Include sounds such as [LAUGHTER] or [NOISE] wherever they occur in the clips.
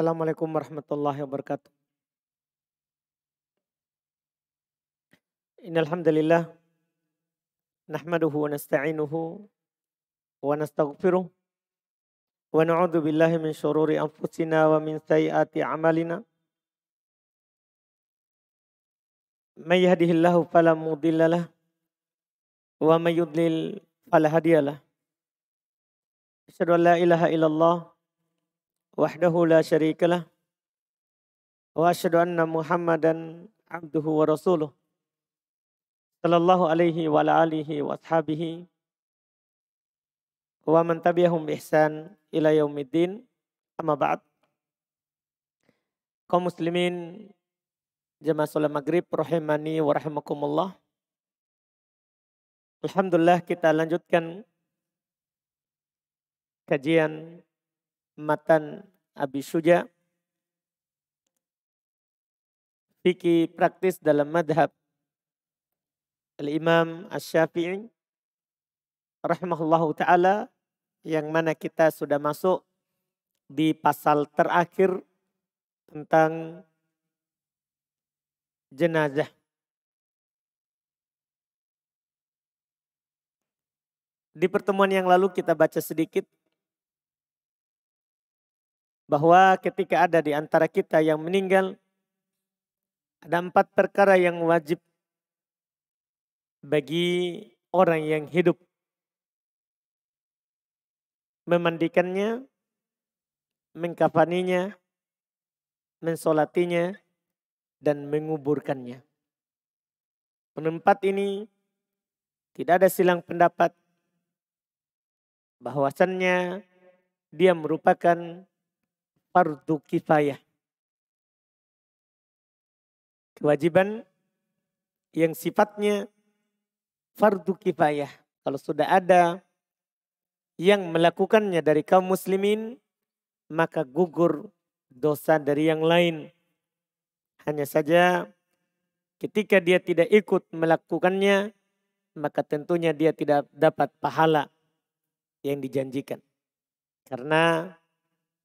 Assalamualaikum warahmatullahi wabarakatuh. Innal hamdalillah wa nasta'inuhu wa nastaghfiruh wa na'udzu billahi min shururi anfusina wa min sayyiati a'malina. May yahdihillahu fala mudhillalah wa may yudlil fala hadiyalah. Asyhadu an la illallah wahdahu la syarikalah wa asyhadu anna Muhammadan abduhu wa rasuluh sallallahu alaihi wa ala alihi wa ashabihi wa man tabi'ahum ihsan ila yaumiddin amma ba'd kaum muslimin jemaah salat maghrib rahimani wa rahimakumullah Alhamdulillah kita lanjutkan kajian Matan Abi Suja. Fikih praktis dalam madhab Al-Imam Asy-Syafi'i rahimahullahu taala yang mana kita sudah masuk di pasal terakhir tentang jenazah. Di pertemuan yang lalu kita baca sedikit bahwa ketika ada di antara kita yang meninggal, ada empat perkara yang wajib bagi orang yang hidup. Memandikannya, mengkafaninya, mensolatinya, dan menguburkannya. Penempat ini tidak ada silang pendapat bahwasannya dia merupakan fardu kifayah. Kewajiban yang sifatnya fardu kifayah. Kalau sudah ada yang melakukannya dari kaum muslimin, maka gugur dosa dari yang lain. Hanya saja ketika dia tidak ikut melakukannya, maka tentunya dia tidak dapat pahala yang dijanjikan. Karena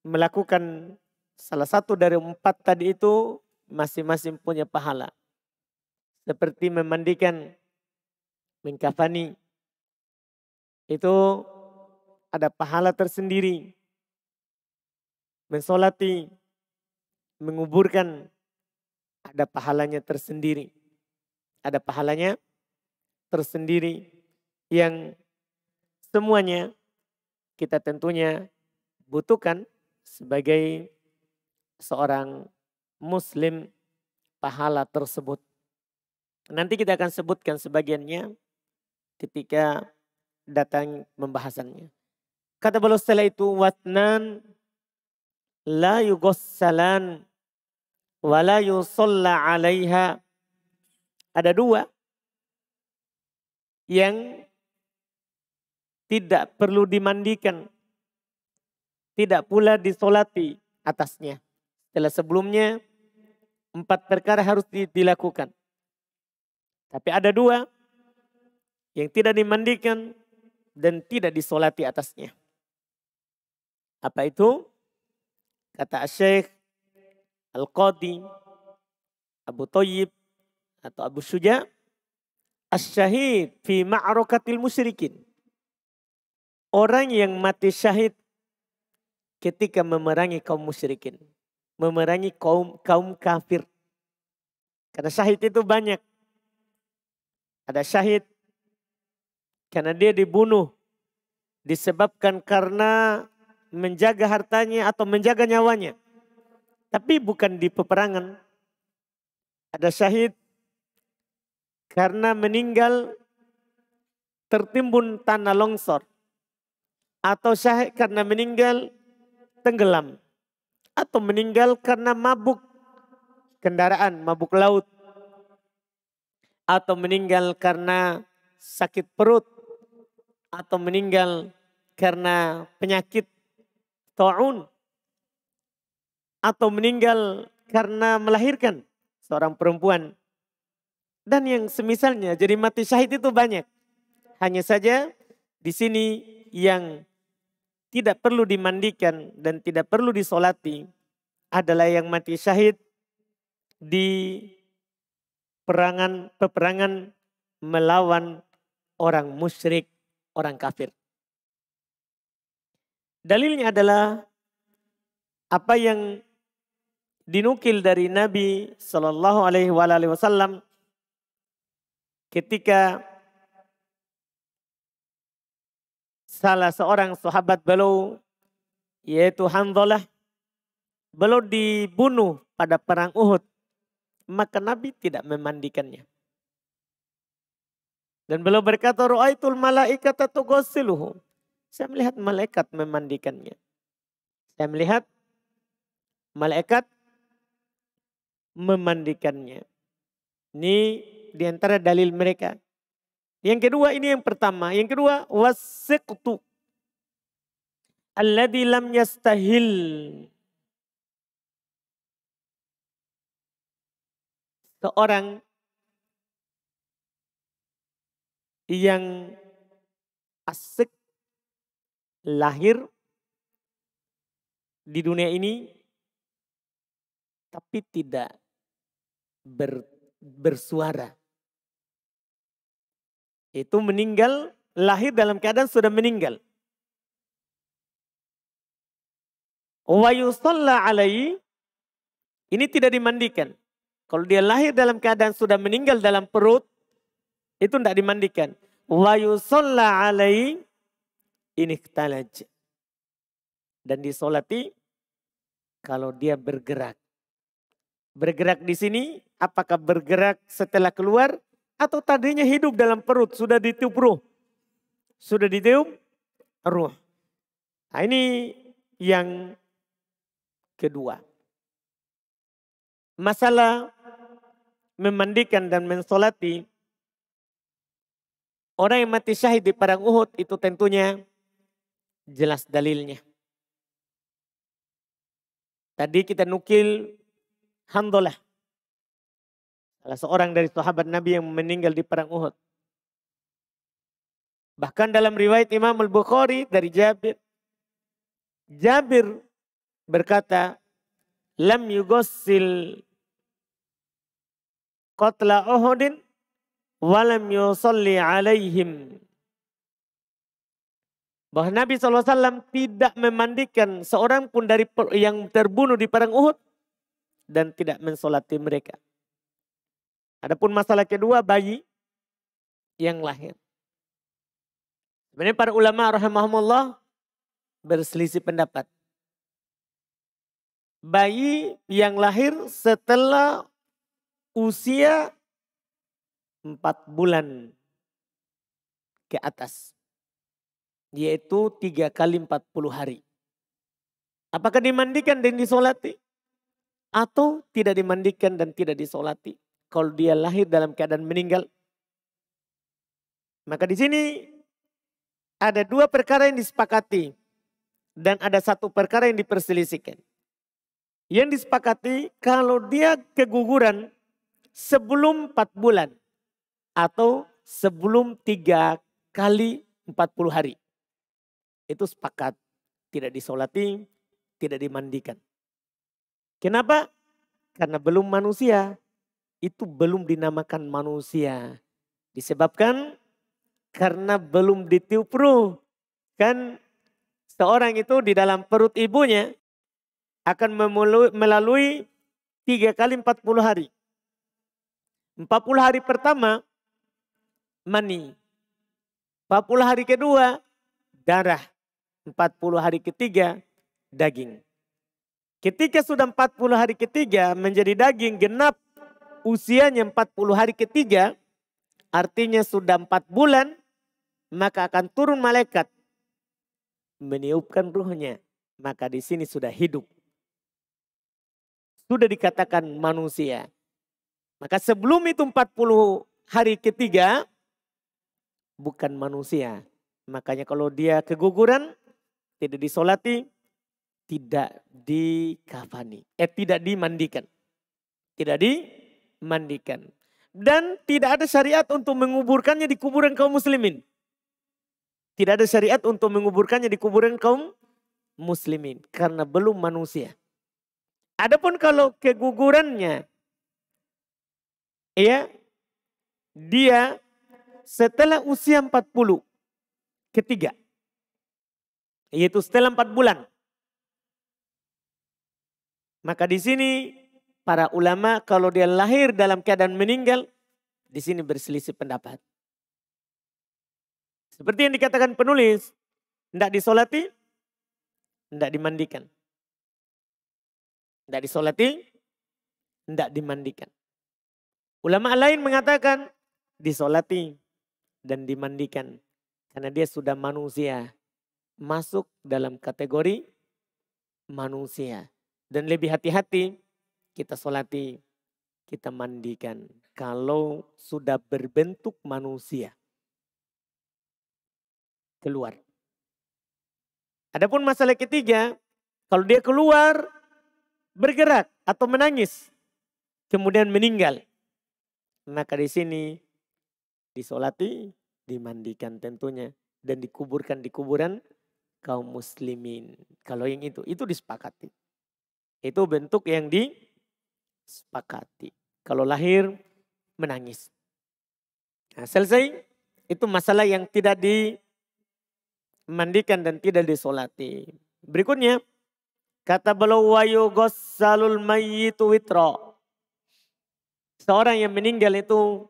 melakukan salah satu dari empat tadi itu masing-masing punya pahala. Seperti memandikan, mengkafani. Itu ada pahala tersendiri. Mensolati, menguburkan, ada pahalanya tersendiri. Ada pahalanya tersendiri yang semuanya kita tentunya butuhkan sebagai seorang muslim pahala tersebut. Nanti kita akan sebutkan sebagiannya ketika datang pembahasannya. Kata beliau setelah itu watnan la yugossalan wa la yusalla alaiha. Ada dua yang tidak perlu dimandikan tidak pula disolati atasnya. Setelah sebelumnya empat perkara harus dilakukan. Tapi ada dua yang tidak dimandikan dan tidak disolati atasnya. Apa itu? Kata Syekh Al-Qadi Abu Toyib atau Abu Suja Asyahid fi ma'rokatil musyrikin. Orang yang mati syahid ketika memerangi kaum musyrikin. Memerangi kaum kaum kafir. Karena syahid itu banyak. Ada syahid karena dia dibunuh disebabkan karena menjaga hartanya atau menjaga nyawanya. Tapi bukan di peperangan. Ada syahid karena meninggal tertimbun tanah longsor atau syahid karena meninggal tenggelam atau meninggal karena mabuk kendaraan, mabuk laut atau meninggal karena sakit perut atau meninggal karena penyakit taun atau meninggal karena melahirkan seorang perempuan dan yang semisalnya jadi mati syahid itu banyak hanya saja di sini yang tidak perlu dimandikan dan tidak perlu disolati adalah yang mati syahid di perangan peperangan melawan orang musyrik, orang kafir. Dalilnya adalah apa yang dinukil dari Nabi Shallallahu Alaihi Wasallam ketika salah seorang sahabat beliau yaitu Hanzalah beliau dibunuh pada perang Uhud maka Nabi tidak memandikannya dan beliau berkata ru'aitul malaikat tughsiluhu saya melihat malaikat memandikannya saya melihat malaikat memandikannya ini diantara dalil mereka yang kedua ini yang pertama. Yang kedua wasiqtu alladhi lam yastahil. Seorang yang asik lahir di dunia ini tapi tidak ber, bersuara. Itu meninggal, lahir dalam keadaan sudah meninggal. Wa alaihi ini tidak dimandikan. Kalau dia lahir dalam keadaan sudah meninggal dalam perut itu tidak dimandikan. Wa alaihi ini dan disolati kalau dia bergerak. Bergerak di sini apakah bergerak setelah keluar atau tadinya hidup dalam perut, sudah ditiup ruh. Sudah ditiup ruh. Nah ini yang kedua. Masalah memandikan dan mensolati orang yang mati syahid di Padang Uhud itu tentunya jelas dalilnya. Tadi kita nukil Handolah. Salah seorang dari sahabat Nabi yang meninggal di perang Uhud. Bahkan dalam riwayat Imam Al-Bukhari dari Jabir. Jabir berkata, Lam yugossil qatla Uhudin walam yusalli alaihim. Bahwa Nabi SAW tidak memandikan seorang pun dari yang terbunuh di perang Uhud dan tidak mensolati mereka. Adapun masalah kedua bayi yang lahir. Sebenarnya para ulama rahimahumullah berselisih pendapat. Bayi yang lahir setelah usia empat bulan ke atas. Yaitu tiga kali empat puluh hari. Apakah dimandikan dan disolati? Atau tidak dimandikan dan tidak disolati? kalau dia lahir dalam keadaan meninggal. Maka di sini ada dua perkara yang disepakati dan ada satu perkara yang diperselisihkan. Yang disepakati kalau dia keguguran sebelum empat bulan atau sebelum tiga kali empat puluh hari. Itu sepakat. Tidak disolati, tidak dimandikan. Kenapa? Karena belum manusia, itu belum dinamakan manusia. Disebabkan karena belum ditiup ruh. Kan seorang itu di dalam perut ibunya akan melalui, tiga kali empat puluh hari. Empat puluh hari pertama mani. empat puluh hari kedua darah. empat puluh hari ketiga daging. Ketika sudah empat puluh hari ketiga menjadi daging genap usianya 40 hari ketiga, artinya sudah 4 bulan, maka akan turun malaikat meniupkan ruhnya. Maka di sini sudah hidup. Sudah dikatakan manusia. Maka sebelum itu 40 hari ketiga bukan manusia. Makanya kalau dia keguguran tidak disolati, tidak dikafani, eh tidak dimandikan. Tidak di mandikan. Dan tidak ada syariat untuk menguburkannya di kuburan kaum muslimin. Tidak ada syariat untuk menguburkannya di kuburan kaum muslimin. Karena belum manusia. Adapun kalau kegugurannya. Ya. Dia setelah usia 40. Ketiga. Yaitu setelah 4 bulan. Maka di sini para ulama kalau dia lahir dalam keadaan meninggal, di sini berselisih pendapat. Seperti yang dikatakan penulis, tidak disolati, tidak dimandikan. Tidak disolati, tidak dimandikan. Ulama lain mengatakan disolati dan dimandikan. Karena dia sudah manusia. Masuk dalam kategori manusia. Dan lebih hati-hati kita solati, kita mandikan. Kalau sudah berbentuk manusia, keluar. Adapun masalah ketiga, kalau dia keluar, bergerak atau menangis, kemudian meninggal. Maka di sini disolati, dimandikan tentunya, dan dikuburkan di kuburan kaum muslimin. Kalau yang itu, itu disepakati. Itu bentuk yang di sepakati. Kalau lahir menangis. Nah, selesai itu masalah yang tidak dimandikan dan tidak disolati. Berikutnya kata beliau wayu gosalul mayitu witro. Seorang yang meninggal itu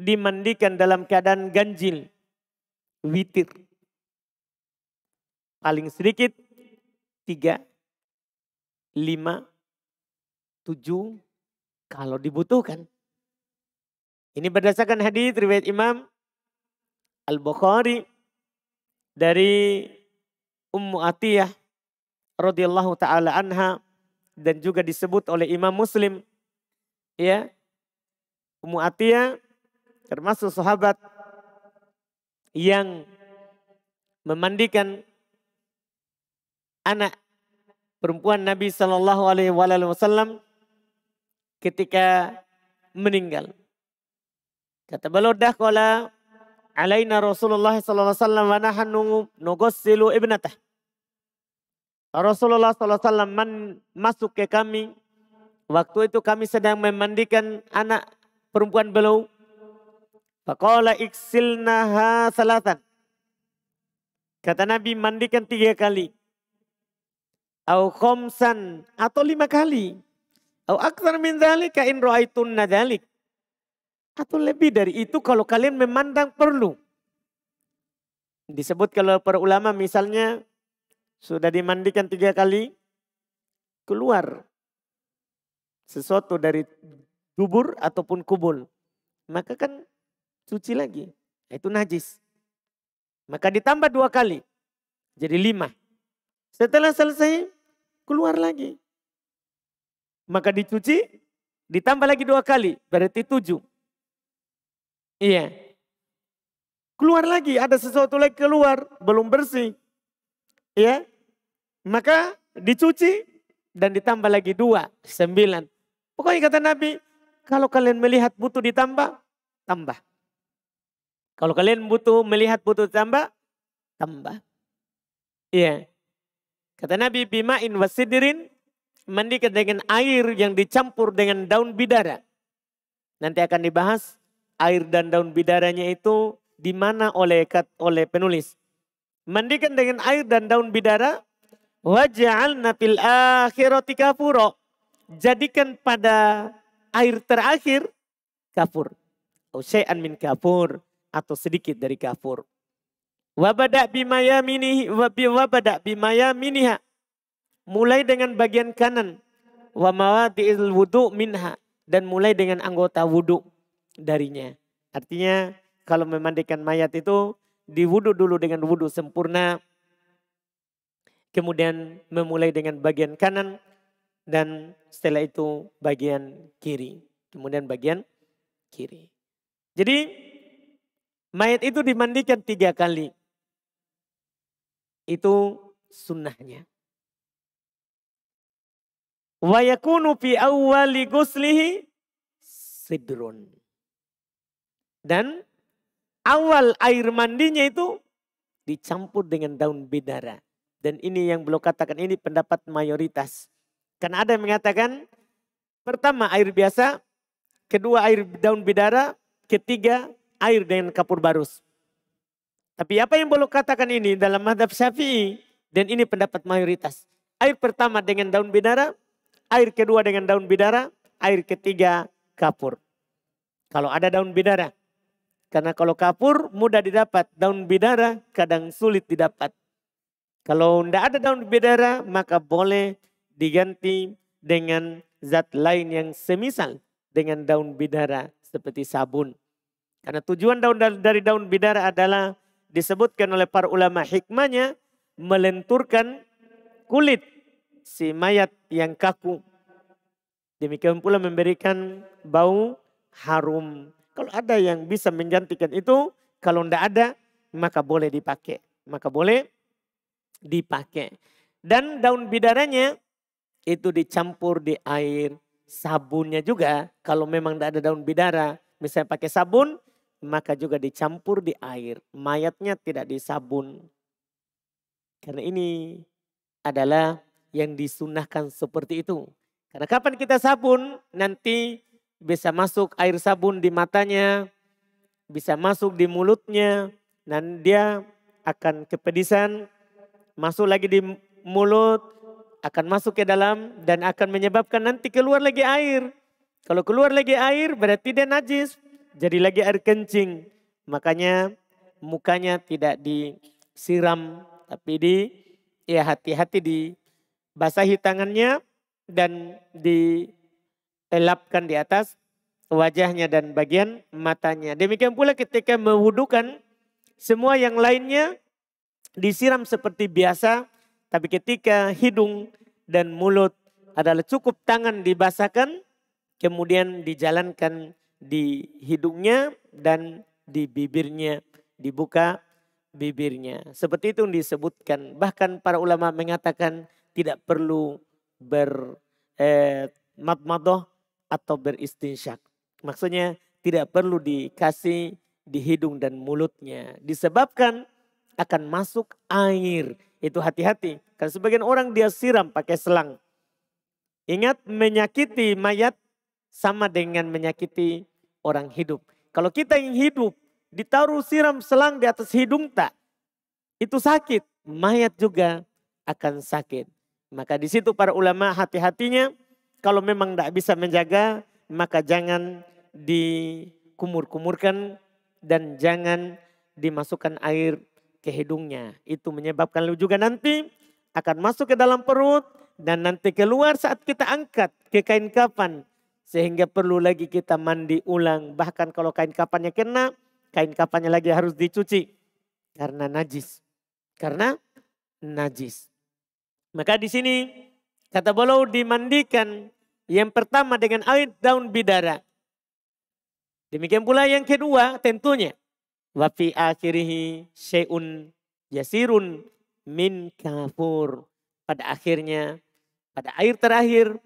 dimandikan dalam keadaan ganjil, witir. Paling sedikit tiga, lima, tujuh kalau dibutuhkan. Ini berdasarkan hadis riwayat Imam Al-Bukhari dari Ummu Atiyah radhiyallahu taala anha dan juga disebut oleh Imam Muslim ya Ummu Atiyah termasuk sahabat yang memandikan anak perempuan Nabi Shallallahu Alaihi Wasallam ketika meninggal. Kata beliau kala alaina Rasulullah sallallahu alaihi wasallam wa nahnu nugassilu ibnatah. Rasulullah sallallahu alaihi wasallam masuk ke kami waktu itu kami sedang memandikan anak perempuan beliau. Faqala iksilnaha salatan. Kata Nabi mandikan tiga kali. Au khomsan atau lima kali. Au akthar min dzalika in ra'aitunna Atau lebih dari itu kalau kalian memandang perlu. Disebut kalau para ulama misalnya sudah dimandikan tiga kali keluar sesuatu dari dubur ataupun kubul. Maka kan suci lagi. Itu najis. Maka ditambah dua kali. Jadi lima. Setelah selesai keluar lagi. Maka dicuci, ditambah lagi dua kali, berarti tujuh. Iya. Keluar lagi, ada sesuatu lagi keluar, belum bersih. Iya. Maka dicuci dan ditambah lagi dua, sembilan. Pokoknya kata Nabi, kalau kalian melihat butuh ditambah, tambah. Kalau kalian butuh melihat butuh ditambah tambah. Iya. Kata Nabi, bima bima'in wasidirin mandikan dengan air yang dicampur dengan daun bidara. Nanti akan dibahas air dan daun bidaranya itu di mana oleh oleh penulis. Mandikan dengan air dan daun bidara. wajal nafil akhirati kafuro. Jadikan pada air terakhir kafur. Usyai'an min kafur. Atau sedikit dari kafur. Wabada bimayaminihi. Wabada bimayaminiha Mulai dengan bagian kanan. Wa mawadi'il wudu minha. Dan mulai dengan anggota wudhu darinya. Artinya kalau memandikan mayat itu di diwudu dulu dengan wudu sempurna. Kemudian memulai dengan bagian kanan. Dan setelah itu bagian kiri. Kemudian bagian kiri. Jadi mayat itu dimandikan tiga kali. Itu sunnahnya. Wa yakunu fi awwali guslihi sidrun. Dan awal air mandinya itu dicampur dengan daun bidara. Dan ini yang belum katakan ini pendapat mayoritas. Karena ada yang mengatakan pertama air biasa, kedua air daun bidara, ketiga air dengan kapur barus. Tapi apa yang belum katakan ini dalam madhab syafi'i dan ini pendapat mayoritas. Air pertama dengan daun bidara, air kedua dengan daun bidara, air ketiga kapur. Kalau ada daun bidara. Karena kalau kapur mudah didapat, daun bidara kadang sulit didapat. Kalau tidak ada daun bidara, maka boleh diganti dengan zat lain yang semisal dengan daun bidara seperti sabun. Karena tujuan daun dari daun bidara adalah disebutkan oleh para ulama hikmahnya melenturkan kulit si mayat yang kaku. Demikian pula memberikan bau harum. Kalau ada yang bisa menjantikan itu, kalau tidak ada, maka boleh dipakai. Maka boleh dipakai. Dan daun bidaranya itu dicampur di air. Sabunnya juga, kalau memang tidak ada daun bidara, misalnya pakai sabun, maka juga dicampur di air. Mayatnya tidak disabun. Karena ini adalah yang disunahkan seperti itu. Karena kapan kita sabun nanti bisa masuk air sabun di matanya, bisa masuk di mulutnya, dan dia akan kepedisan, masuk lagi di mulut, akan masuk ke dalam dan akan menyebabkan nanti keluar lagi air. Kalau keluar lagi air berarti dia najis, jadi lagi air kencing. Makanya mukanya tidak disiram tapi di ya hati-hati di Basahi tangannya dan dilapkan di atas wajahnya dan bagian matanya. Demikian pula ketika mewudukan semua yang lainnya disiram seperti biasa. Tapi ketika hidung dan mulut adalah cukup tangan dibasahkan, kemudian dijalankan di hidungnya dan di bibirnya, dibuka bibirnya. Seperti itu disebutkan. Bahkan para ulama mengatakan tidak perlu ber eh, atau beristinsyak. Maksudnya tidak perlu dikasih di hidung dan mulutnya. Disebabkan akan masuk air. Itu hati-hati. Karena sebagian orang dia siram pakai selang. Ingat menyakiti mayat sama dengan menyakiti orang hidup. Kalau kita yang hidup ditaruh siram selang di atas hidung tak? Itu sakit. Mayat juga akan sakit. Maka di situ para ulama hati-hatinya kalau memang tidak bisa menjaga maka jangan dikumur-kumurkan dan jangan dimasukkan air ke hidungnya. Itu menyebabkan lu juga nanti akan masuk ke dalam perut dan nanti keluar saat kita angkat ke kain kapan. Sehingga perlu lagi kita mandi ulang. Bahkan kalau kain kapannya kena, kain kapannya lagi harus dicuci. Karena najis. Karena najis. Maka di sini kata beliau dimandikan yang pertama dengan air daun bidara. Demikian pula yang kedua tentunya Wafi akhirihi syai'un yasirun min kafur. Pada akhirnya, pada air terakhir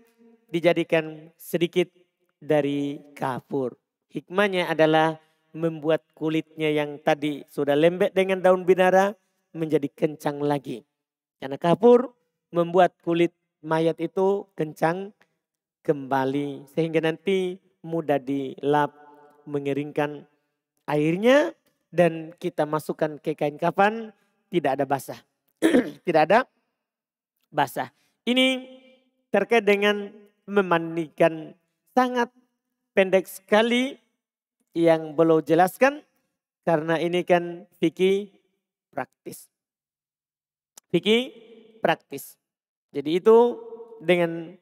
dijadikan sedikit dari kafur. Hikmahnya adalah membuat kulitnya yang tadi sudah lembek dengan daun bidara menjadi kencang lagi. Karena kapur membuat kulit mayat itu kencang kembali sehingga nanti mudah dilap mengeringkan airnya dan kita masukkan ke kain kafan tidak ada basah. [CLEARS THROAT] tidak ada basah. Ini terkait dengan memandikan sangat pendek sekali yang belum jelaskan karena ini kan fikih praktis. Fikih praktis. Jadi itu dengan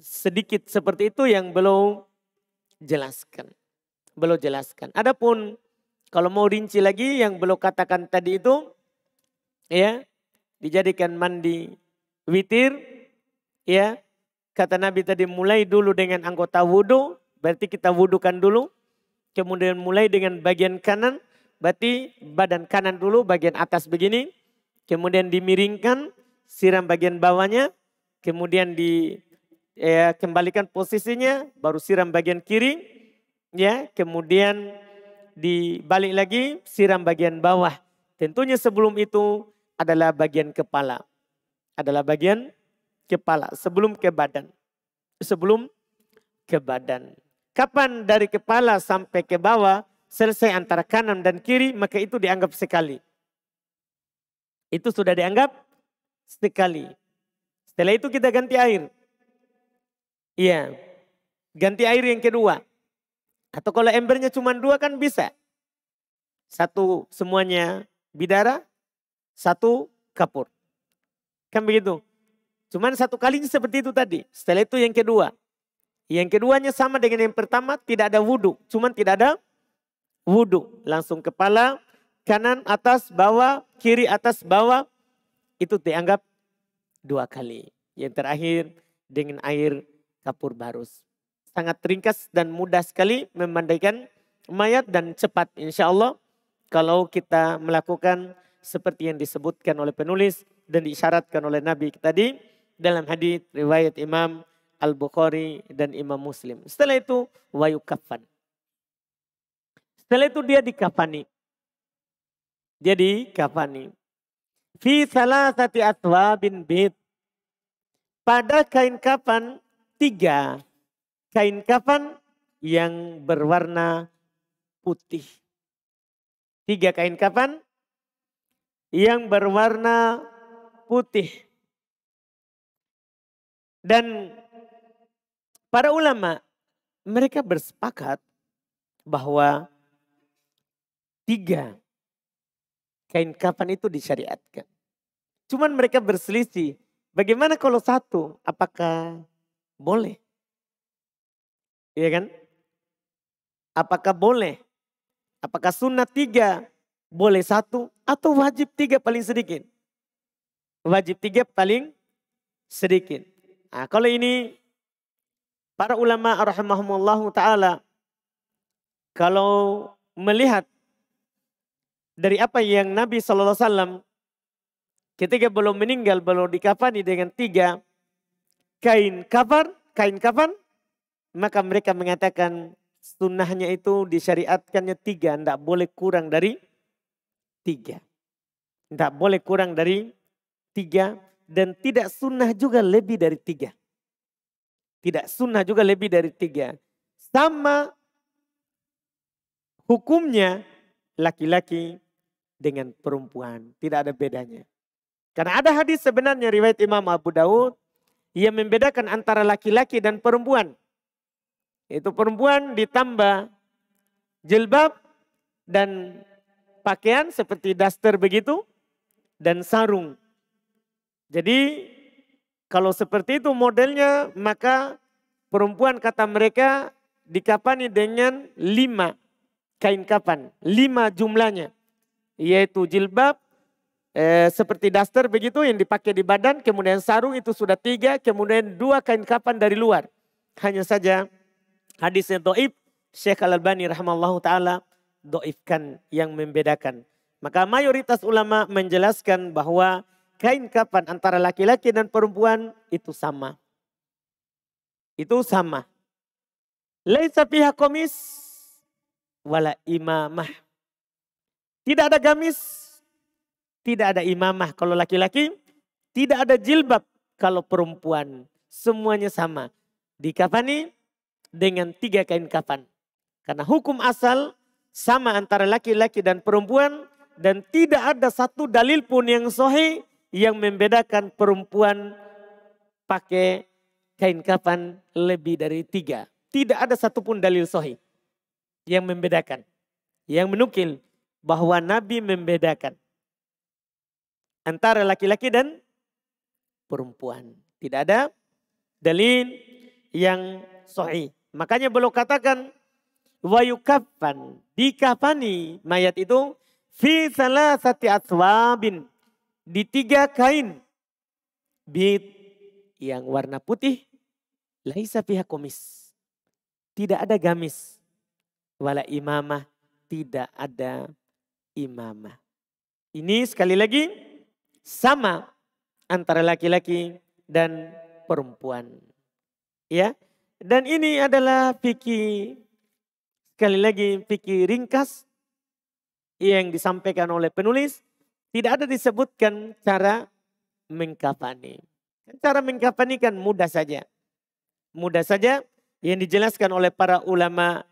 sedikit seperti itu yang belum jelaskan. Belum jelaskan. Adapun kalau mau rinci lagi yang belum katakan tadi itu ya dijadikan mandi witir ya kata Nabi tadi mulai dulu dengan anggota wudhu berarti kita wudhukan dulu kemudian mulai dengan bagian kanan berarti badan kanan dulu bagian atas begini kemudian dimiringkan siram bagian bawahnya, kemudian di ya, kembalikan posisinya, baru siram bagian kiri, ya, kemudian dibalik lagi, siram bagian bawah. Tentunya sebelum itu adalah bagian kepala. Adalah bagian kepala, sebelum ke badan. Sebelum ke badan. Kapan dari kepala sampai ke bawah selesai antara kanan dan kiri, maka itu dianggap sekali. Itu sudah dianggap sekali. Setelah itu kita ganti air. Iya. Ganti air yang kedua. Atau kalau embernya cuma dua kan bisa. Satu semuanya bidara, satu kapur. Kan begitu. Cuman satu kalinya seperti itu tadi. Setelah itu yang kedua. Yang keduanya sama dengan yang pertama, tidak ada wudhu. Cuman tidak ada wudhu. Langsung kepala, kanan, atas, bawah, kiri, atas, bawah itu dianggap dua kali. Yang terakhir dengan air kapur barus. Sangat ringkas dan mudah sekali memandaikan mayat dan cepat insya Allah kalau kita melakukan seperti yang disebutkan oleh penulis dan diisyaratkan oleh Nabi tadi dalam hadis riwayat Imam Al-Bukhari dan Imam Muslim. Setelah itu kafan. Setelah itu dia dikafani. Jadi kafani. Fi salasati bin bid. Pada kain kafan tiga kain kafan yang berwarna putih. Tiga kain kafan yang berwarna putih. Dan para ulama mereka bersepakat bahwa tiga kain kafan itu disyariatkan. Cuman mereka berselisih. Bagaimana kalau satu? Apakah boleh? Iya kan? Apakah boleh? Apakah sunnah tiga? Boleh satu atau wajib tiga paling sedikit? Wajib tiga paling sedikit. Nah, kalau ini para ulama rahimahumullah taala kalau melihat dari apa yang Nabi Shallallahu Alaihi Wasallam ketika belum meninggal belum dikafani dengan tiga kain kafan, kain kafan, maka mereka mengatakan sunnahnya itu disyariatkannya tiga, tidak boleh kurang dari tiga, tidak boleh kurang dari tiga dan tidak sunnah juga lebih dari tiga. Tidak sunnah juga lebih dari tiga. Sama hukumnya laki-laki dengan perempuan. Tidak ada bedanya. Karena ada hadis sebenarnya riwayat Imam Abu Daud ia membedakan antara laki-laki dan perempuan. Itu perempuan ditambah jilbab dan pakaian seperti daster begitu dan sarung. Jadi kalau seperti itu modelnya maka perempuan kata mereka dikapani dengan lima kain kapan. Lima jumlahnya yaitu jilbab eh, seperti daster begitu yang dipakai di badan, kemudian sarung itu sudah tiga, kemudian dua kain kapan dari luar. Hanya saja hadisnya doib, Syekh Al-Albani rahimallahu ta'ala doibkan yang membedakan. Maka mayoritas ulama menjelaskan bahwa kain kapan antara laki-laki dan perempuan itu sama. Itu sama. Laisa pihak komis wala imamah tidak ada gamis, tidak ada imamah kalau laki-laki, tidak ada jilbab kalau perempuan. Semuanya sama. Dikafani dengan tiga kain kafan. Karena hukum asal sama antara laki-laki dan perempuan dan tidak ada satu dalil pun yang sohi yang membedakan perempuan pakai kain kafan lebih dari tiga. Tidak ada satupun dalil sohi yang membedakan, yang menukil bahwa Nabi membedakan antara laki-laki dan perempuan. Tidak ada dalil yang sahih. Makanya beliau katakan wa yukaffan dikafani mayat itu fi salasati aswabin di tiga kain bit yang warna putih laisa fiha komis. Tidak ada gamis. Wala imamah. Tidak ada imamah. Ini sekali lagi sama antara laki-laki dan perempuan. Ya. Dan ini adalah fikih sekali lagi fikih ringkas yang disampaikan oleh penulis tidak ada disebutkan cara mengkafani. Cara mengkafani kan mudah saja. Mudah saja yang dijelaskan oleh para ulama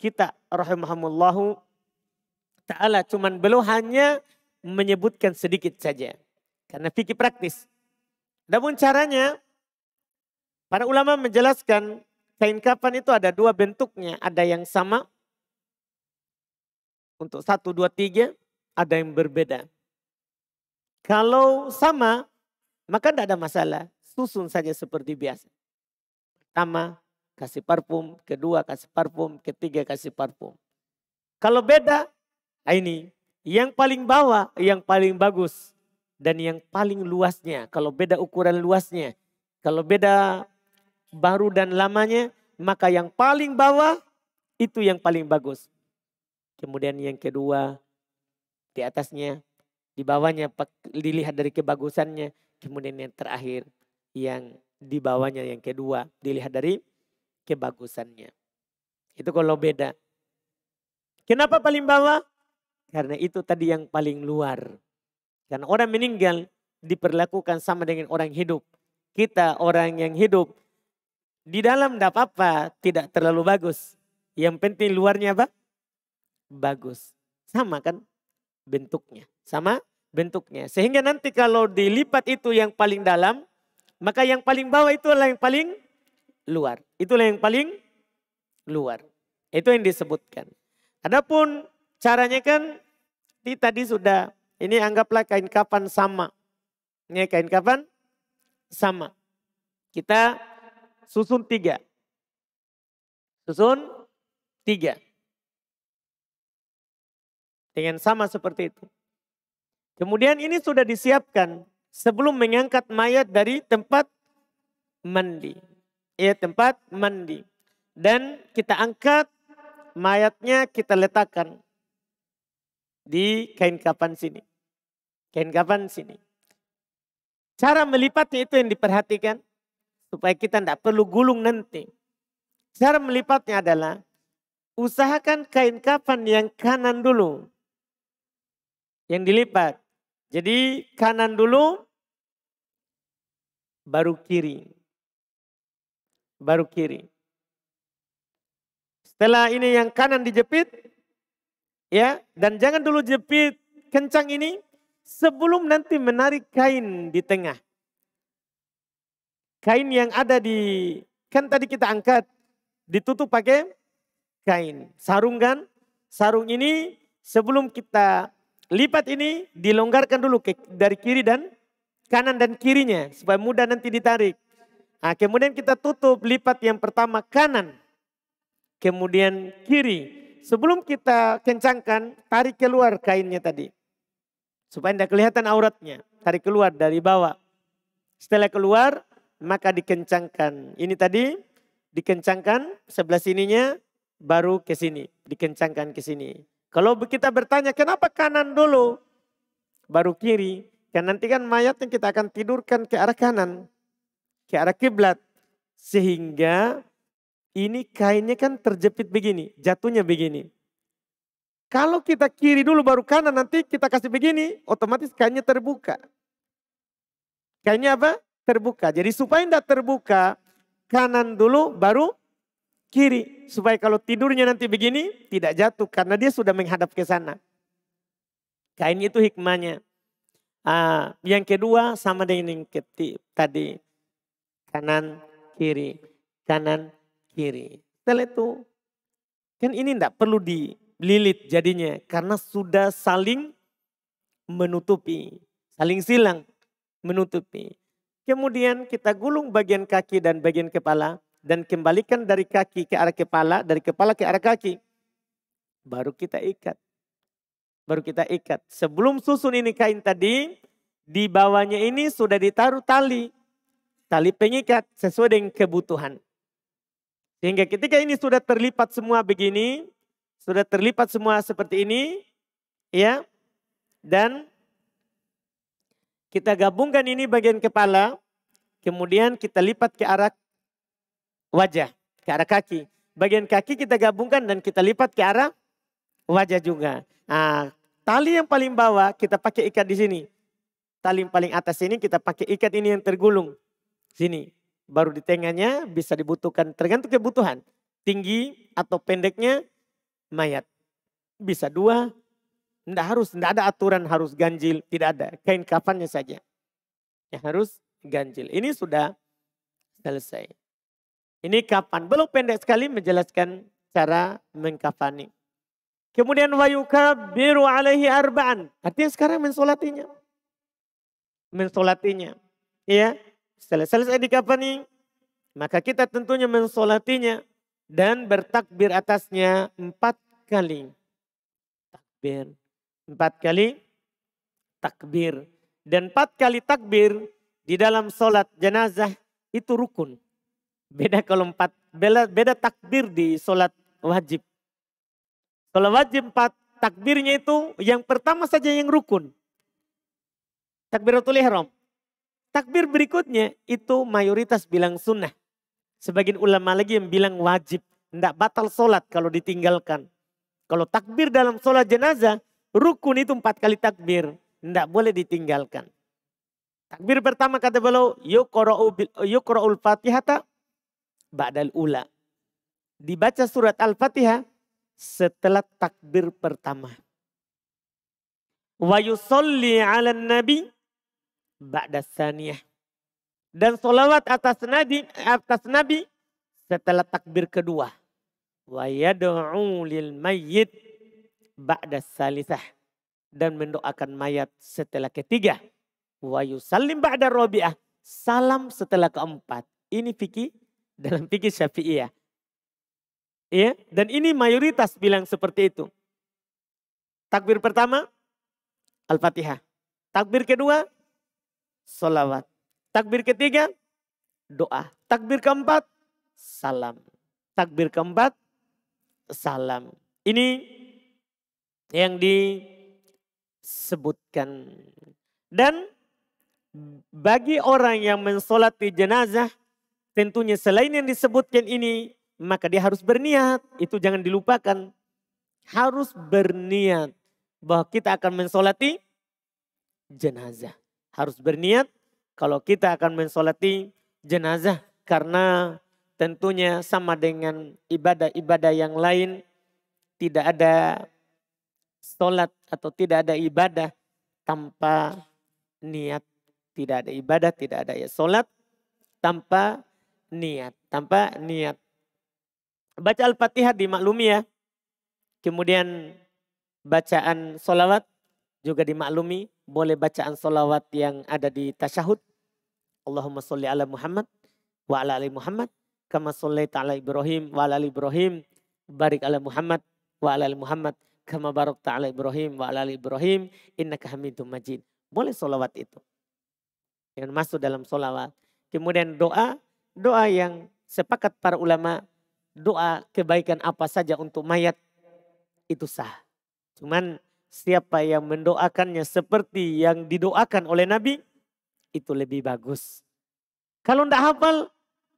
kita rahimahumullahu Ta'ala. Cuman beliau hanya menyebutkan sedikit saja. Karena fikih praktis. Namun caranya, para ulama menjelaskan kain kafan itu ada dua bentuknya. Ada yang sama untuk satu, dua, tiga. Ada yang berbeda. Kalau sama, maka tidak ada masalah. Susun saja seperti biasa. Pertama, kasih parfum. Kedua, kasih parfum. Ketiga, kasih parfum. Kalau beda, Ah, ini yang paling bawah, yang paling bagus dan yang paling luasnya. Kalau beda ukuran luasnya, kalau beda baru dan lamanya, maka yang paling bawah itu yang paling bagus. Kemudian yang kedua di atasnya, di bawahnya dilihat dari kebagusannya. Kemudian yang terakhir yang di bawahnya yang kedua dilihat dari kebagusannya. Itu kalau beda. Kenapa paling bawah? Karena itu tadi yang paling luar. Karena orang meninggal diperlakukan sama dengan orang hidup. Kita orang yang hidup di dalam tidak apa-apa, tidak terlalu bagus. Yang penting luarnya apa? Bagus. Sama kan bentuknya. Sama bentuknya. Sehingga nanti kalau dilipat itu yang paling dalam, maka yang paling bawah itulah yang paling luar. Itulah yang paling luar. Itu yang disebutkan. Adapun Caranya kan di tadi sudah ini anggaplah kain kapan sama. Ini kain kapan sama. Kita susun tiga. Susun tiga. Dengan sama seperti itu. Kemudian ini sudah disiapkan sebelum mengangkat mayat dari tempat mandi. Ya tempat mandi. Dan kita angkat mayatnya kita letakkan di kain kapan sini. Kain kapan sini. Cara melipatnya itu yang diperhatikan. Supaya kita tidak perlu gulung nanti. Cara melipatnya adalah usahakan kain kapan yang kanan dulu. Yang dilipat. Jadi kanan dulu baru kiri. Baru kiri. Setelah ini yang kanan dijepit, Ya, dan jangan dulu jepit kencang ini sebelum nanti menarik kain di tengah. Kain yang ada di kan tadi kita angkat ditutup pakai kain. Sarung kan? Sarung ini sebelum kita lipat ini dilonggarkan dulu ke, dari kiri dan kanan dan kirinya supaya mudah nanti ditarik. Nah, kemudian kita tutup lipat yang pertama kanan, kemudian kiri, sebelum kita kencangkan, tarik keluar kainnya tadi. Supaya tidak kelihatan auratnya. Tarik keluar dari bawah. Setelah keluar, maka dikencangkan. Ini tadi dikencangkan sebelah sininya baru ke sini. Dikencangkan ke sini. Kalau kita bertanya kenapa kanan dulu baru kiri. Kan nanti kan mayatnya kita akan tidurkan ke arah kanan. Ke arah kiblat. Sehingga ini kainnya kan terjepit begini, jatuhnya begini. Kalau kita kiri dulu baru kanan nanti kita kasih begini, otomatis kainnya terbuka. Kainnya apa? Terbuka. Jadi supaya tidak terbuka, kanan dulu baru kiri. Supaya kalau tidurnya nanti begini, tidak jatuh karena dia sudah menghadap ke sana. Kain itu hikmahnya. Ah, yang kedua sama dengan yang ketik tadi. Kanan, kiri. Kanan, kiri. Setelah itu, kan ini tidak perlu dililit jadinya. Karena sudah saling menutupi. Saling silang menutupi. Kemudian kita gulung bagian kaki dan bagian kepala. Dan kembalikan dari kaki ke arah kepala, dari kepala ke arah kaki. Baru kita ikat. Baru kita ikat. Sebelum susun ini kain tadi, di bawahnya ini sudah ditaruh tali. Tali pengikat sesuai dengan kebutuhan. Sehingga ketika ini sudah terlipat semua begini, sudah terlipat semua seperti ini, ya. Dan kita gabungkan ini bagian kepala, kemudian kita lipat ke arah wajah, ke arah kaki. Bagian kaki kita gabungkan dan kita lipat ke arah wajah juga. Nah, tali yang paling bawah kita pakai ikat di sini. Tali yang paling atas ini kita pakai ikat ini yang tergulung. Sini baru di tengahnya bisa dibutuhkan tergantung kebutuhan. Tinggi atau pendeknya mayat. Bisa dua, tidak harus, tidak ada aturan harus ganjil, tidak ada. Kain kafannya saja. Yang harus ganjil. Ini sudah selesai. Ini kapan? Belum pendek sekali menjelaskan cara mengkafani. Kemudian biru alaihi arba'an. Artinya sekarang mensolatinya. Mensolatinya. Ya selesai dikapani, maka kita tentunya mensolatinya dan bertakbir atasnya empat kali. Takbir. Empat kali takbir. Dan empat kali takbir di dalam solat jenazah itu rukun. Beda kalau empat, beda, beda takbir di solat wajib. Kalau wajib empat takbirnya itu yang pertama saja yang rukun. Takbiratul ihram. Takbir berikutnya itu mayoritas bilang sunnah. Sebagian ulama lagi yang bilang wajib. Tidak batal sholat kalau ditinggalkan. Kalau takbir dalam sholat jenazah, rukun itu empat kali takbir. Tidak boleh ditinggalkan. Takbir pertama kata beliau, yukra'ul fatihata ba'dal ula. Dibaca surat Al-Fatihah setelah takbir pertama. Wa yusalli ala nabi ba'da saniyah. Dan solawat atas Nabi, atas Nabi setelah takbir kedua. Wa yad'u lil mayyit ba'da salisah. Dan mendoakan mayat setelah ketiga. Wa yusallim ba'da robi'ah. Salam setelah keempat. Ini fikih dalam fikih syafi'iyah. Ya, dan ini mayoritas bilang seperti itu. Takbir pertama Al-Fatihah. Takbir kedua Salawat. Takbir ketiga, doa. Takbir keempat, salam. Takbir keempat, salam. Ini yang disebutkan. Dan bagi orang yang mensolati jenazah, tentunya selain yang disebutkan ini, maka dia harus berniat. Itu jangan dilupakan. Harus berniat bahwa kita akan mensolati jenazah harus berniat kalau kita akan mensolati jenazah karena tentunya sama dengan ibadah-ibadah yang lain tidak ada solat atau tidak ada ibadah tanpa niat tidak ada ibadah tidak ada ya solat tanpa niat tanpa niat baca al-fatihah dimaklumi ya kemudian bacaan solawat juga dimaklumi boleh bacaan solawat yang ada di tasyahud. Allahumma sholli ala Muhammad wa ala ali Muhammad. Kama sholli ta'ala Ibrahim wa ala ali Ibrahim. Barik ala Muhammad wa ala ali Muhammad. Kama barok ta'ala Ibrahim wa ala ali Ibrahim. Innaka hamidum majid. Boleh solawat itu. Yang masuk dalam solawat. Kemudian doa. Doa yang sepakat para ulama. Doa kebaikan apa saja untuk mayat itu sah. Cuman siapa yang mendoakannya seperti yang didoakan oleh Nabi, itu lebih bagus. Kalau tidak hafal,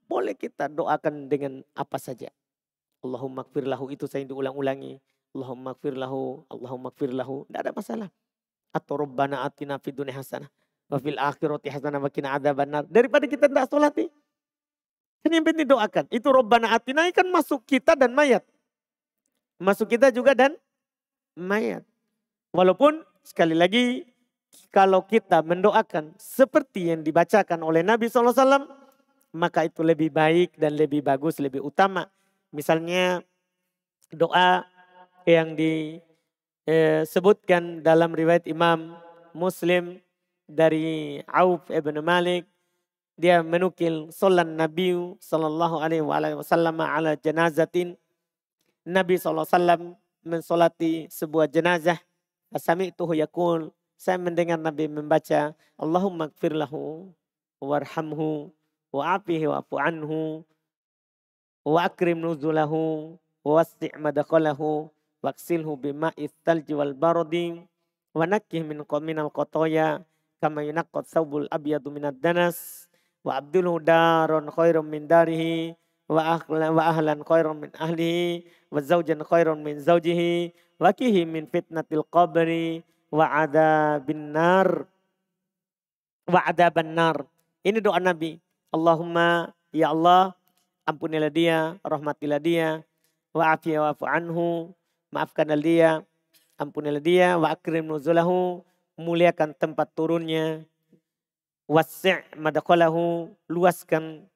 boleh kita doakan dengan apa saja. Allahumma kfir lahu, itu saya diulang-ulangi. Allahumma kfir lahu, Allahumma kfir lahu. Tidak ada masalah. Atau Rabbana atina fid dunia hasanah. Wa fil akhirati hasanah wa qina adzabannar. Daripada kita tidak sholat nih. Kan yang penting doakan. Itu Rabbana atina kan masuk kita dan mayat. Masuk kita juga dan mayat. Walaupun sekali lagi kalau kita mendoakan seperti yang dibacakan oleh Nabi Alaihi Wasallam maka itu lebih baik dan lebih bagus, lebih utama. Misalnya doa yang disebutkan eh, dalam riwayat Imam Muslim dari Auf ibn Malik, dia menukil solan Nabi Sallallahu Alaihi Wasallam ala janazatin. Nabi Sallallahu Alaihi Wasallam mensolati sebuah jenazah itu yakul. Saya mendengar Nabi membaca Allahumma gfir warhamhu wa'afihi wa'fu anhu wa nuzulahu wa'asti' madakolahu waksilhu bima'i thalji wal bardi wa'nakih min qaminal qataya kama yunakot sawbul abiyadu minad danas wa'abdulhu daron khairum min darihi wa ahlan khairun min ahlihi wa zaujan khairun min zaujihi wa kihi min fitnatil qabri wa adabin nar wa adaban nar ini doa nabi Allahumma ya Allah ampunilah dia rahmatilah dia wa afiya wa anhu maafkanlah dia ampunilah dia wa akrim nuzulahu muliakan tempat turunnya wasi' madakolahu luaskan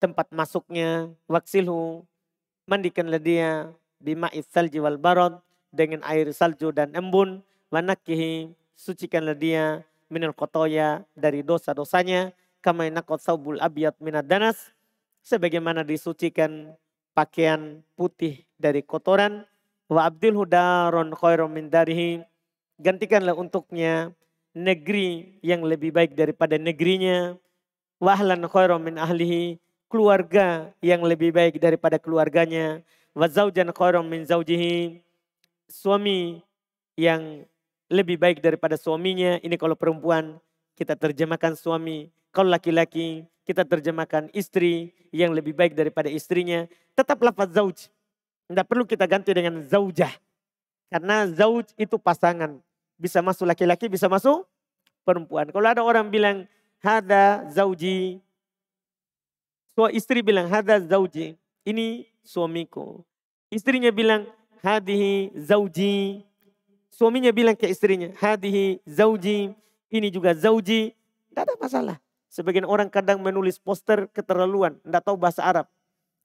tempat masuknya, waksilhu, mandikanlah dia bima salji wal barod dengan air salju dan embun, wanakihi, sucikanlah dia minul kotoya dari dosa-dosanya, kama nakot saubul abiyat minad danas, sebagaimana disucikan pakaian putih dari kotoran, wa abdil hudaron khairum min darihi, gantikanlah untuknya negeri yang lebih baik daripada negerinya, wa ahlan khairum min ahlihi, keluarga yang lebih baik daripada keluarganya. Wazaujan khairam min zaujihi. Suami yang lebih baik daripada suaminya. Ini kalau perempuan kita terjemahkan suami. Kalau laki-laki kita terjemahkan istri yang lebih baik daripada istrinya. Tetap lafaz zauj. Tidak perlu kita ganti dengan zaujah. Karena zauj itu pasangan. Bisa masuk laki-laki, bisa masuk perempuan. Kalau ada orang bilang, hada zauji, So istri bilang hada zauji. Ini suamiku. Istrinya bilang hadihi zauji. Suaminya bilang ke istrinya hadihi zauji. Ini juga zauji. Tidak ada masalah. Sebagian orang kadang menulis poster keterlaluan. Tidak tahu bahasa Arab.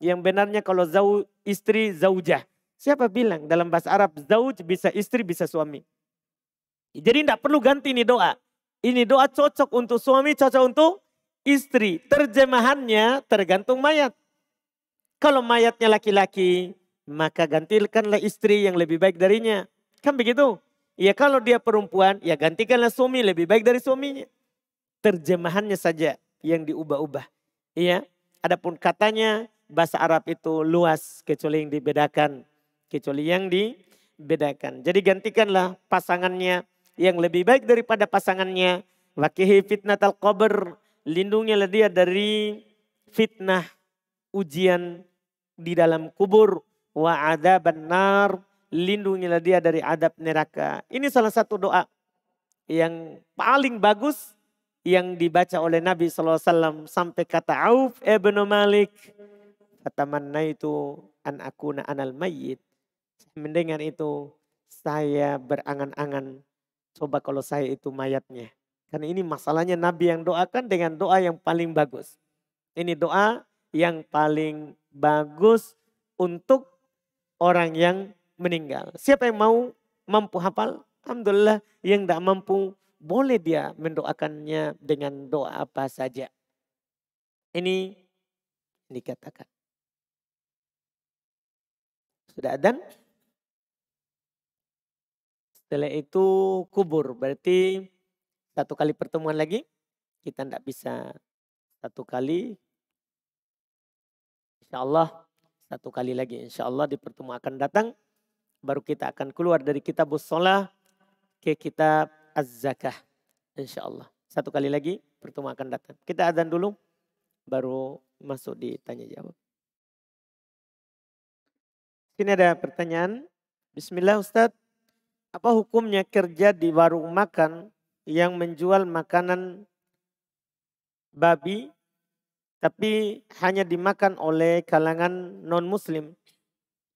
Yang benarnya kalau zau, istri zaujah. Siapa bilang dalam bahasa Arab zauj bisa istri bisa suami. Jadi tidak perlu ganti ini doa. Ini doa cocok untuk suami, cocok untuk istri. Terjemahannya tergantung mayat. Kalau mayatnya laki-laki, maka gantikanlah istri yang lebih baik darinya. Kan begitu? Ya kalau dia perempuan, ya gantikanlah suami lebih baik dari suaminya. Terjemahannya saja yang diubah-ubah. Iya. Adapun katanya bahasa Arab itu luas kecuali yang dibedakan, kecuali yang dibedakan. Jadi gantikanlah pasangannya yang lebih baik daripada pasangannya. Wakihi fitnatal qabr Lindungilah dia dari fitnah, ujian di dalam kubur. Wa adaban nar. Lindungilah dia dari adab neraka. Ini salah satu doa yang paling bagus yang dibaca oleh Nabi SAW sampai kata Auf eh, ibnu Malik. mana itu an akuna anal mayyit. Mendengar itu saya berangan-angan. Coba kalau saya itu mayatnya. Karena ini masalahnya Nabi yang doakan dengan doa yang paling bagus. Ini doa yang paling bagus untuk orang yang meninggal. Siapa yang mau mampu hafal? Alhamdulillah yang tidak mampu boleh dia mendoakannya dengan doa apa saja. Ini dikatakan. Sudah dan Setelah itu kubur berarti satu kali pertemuan lagi, kita tidak bisa satu kali. Insya Allah satu kali lagi. Insya Allah di pertemuan akan datang. Baru kita akan keluar dari kitab sholah ke kitab az-zakah. Insya Allah. Satu kali lagi pertemuan akan datang. Kita adzan dulu. Baru masuk di tanya jawab. Sini ada pertanyaan. Bismillah Ustadz. Apa hukumnya kerja di warung makan yang menjual makanan babi tapi hanya dimakan oleh kalangan non-muslim.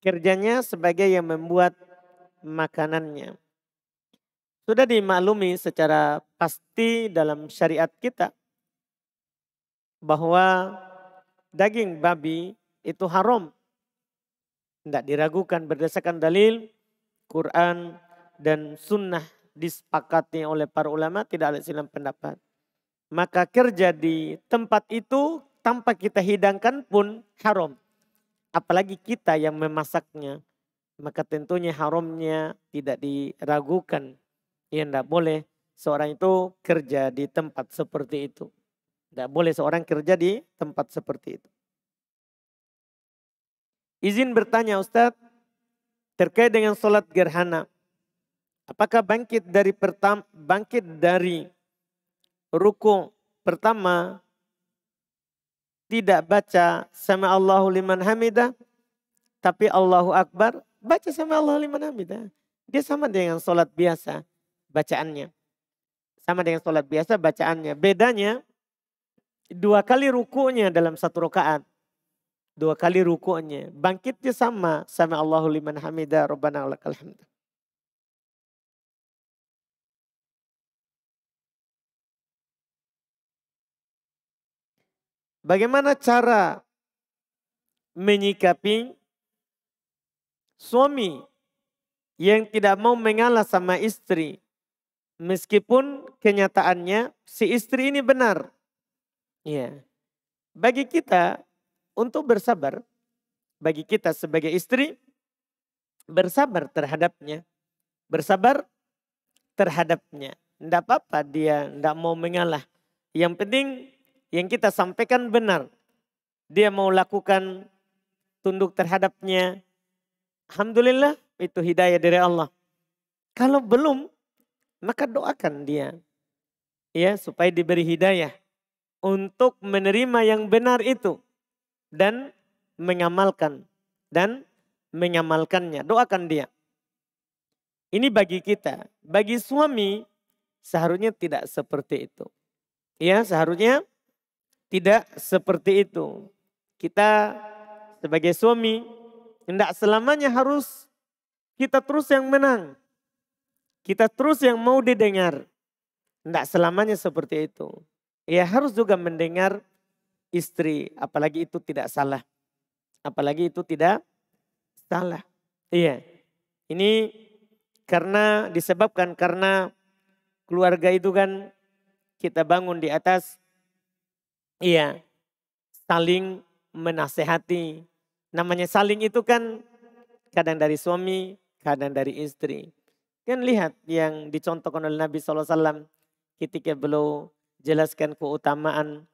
Kerjanya sebagai yang membuat makanannya. Sudah dimaklumi secara pasti dalam syariat kita bahwa daging babi itu haram. Tidak diragukan berdasarkan dalil, Quran, dan sunnah disepakati oleh para ulama tidak ada silang pendapat. Maka kerja di tempat itu tanpa kita hidangkan pun haram. Apalagi kita yang memasaknya. Maka tentunya haramnya tidak diragukan. Ya tidak boleh seorang itu kerja di tempat seperti itu. Tidak boleh seorang kerja di tempat seperti itu. Izin bertanya Ustadz terkait dengan sholat gerhana. Apakah bangkit dari pertam, bangkit dari ruku pertama tidak baca sama Allahu liman hamidah tapi Allahu akbar baca sama Allahu liman hamidah. Dia sama dengan sholat biasa bacaannya. Sama dengan sholat biasa bacaannya. Bedanya dua kali rukunya dalam satu rakaat. Dua kali rukunya. Bangkitnya sama. Sama Allahu liman hamidah. Rabbana lakal hamd. Bagaimana cara menyikapi suami yang tidak mau mengalah sama istri. Meskipun kenyataannya si istri ini benar. Ya. Bagi kita untuk bersabar, bagi kita sebagai istri bersabar terhadapnya. Bersabar terhadapnya. Tidak apa-apa dia tidak mau mengalah. Yang penting yang kita sampaikan benar. Dia mau lakukan tunduk terhadapnya. Alhamdulillah itu hidayah dari Allah. Kalau belum maka doakan dia ya supaya diberi hidayah untuk menerima yang benar itu dan mengamalkan dan mengamalkannya. Doakan dia. Ini bagi kita, bagi suami seharusnya tidak seperti itu. Ya, seharusnya tidak seperti itu. Kita sebagai suami tidak selamanya harus kita terus yang menang. Kita terus yang mau didengar. Tidak selamanya seperti itu. Ya harus juga mendengar istri. Apalagi itu tidak salah. Apalagi itu tidak salah. Iya. Ini karena disebabkan karena keluarga itu kan kita bangun di atas Iya, saling menasehati. Namanya saling itu kan kadang dari suami, kadang dari istri. Kan lihat yang dicontohkan oleh Nabi SAW ketika beliau jelaskan keutamaan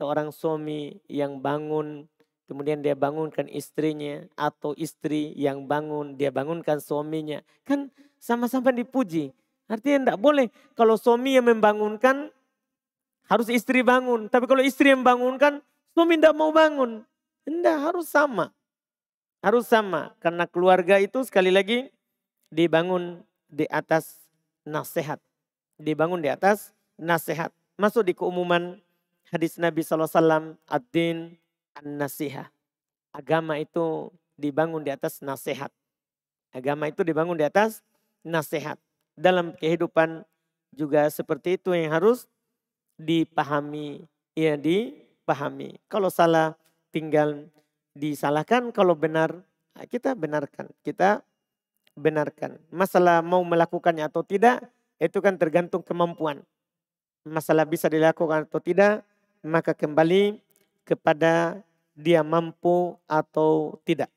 seorang suami yang bangun, kemudian dia bangunkan istrinya, atau istri yang bangun, dia bangunkan suaminya. Kan sama-sama dipuji. Artinya tidak boleh kalau suami yang membangunkan, harus istri bangun. Tapi kalau istri yang bangunkan, suami tidak mau bangun. Tidak harus sama. Harus sama. Karena keluarga itu sekali lagi dibangun di atas nasihat. Dibangun di atas nasihat. Masuk di keumuman hadis Nabi SAW. Ad-din an nasihah. Agama itu dibangun di atas nasihat. Agama itu dibangun di atas nasihat. Dalam kehidupan juga seperti itu yang harus dipahami, ya dipahami. Kalau salah tinggal disalahkan, kalau benar kita benarkan, kita benarkan. Masalah mau melakukannya atau tidak itu kan tergantung kemampuan. Masalah bisa dilakukan atau tidak maka kembali kepada dia mampu atau tidak.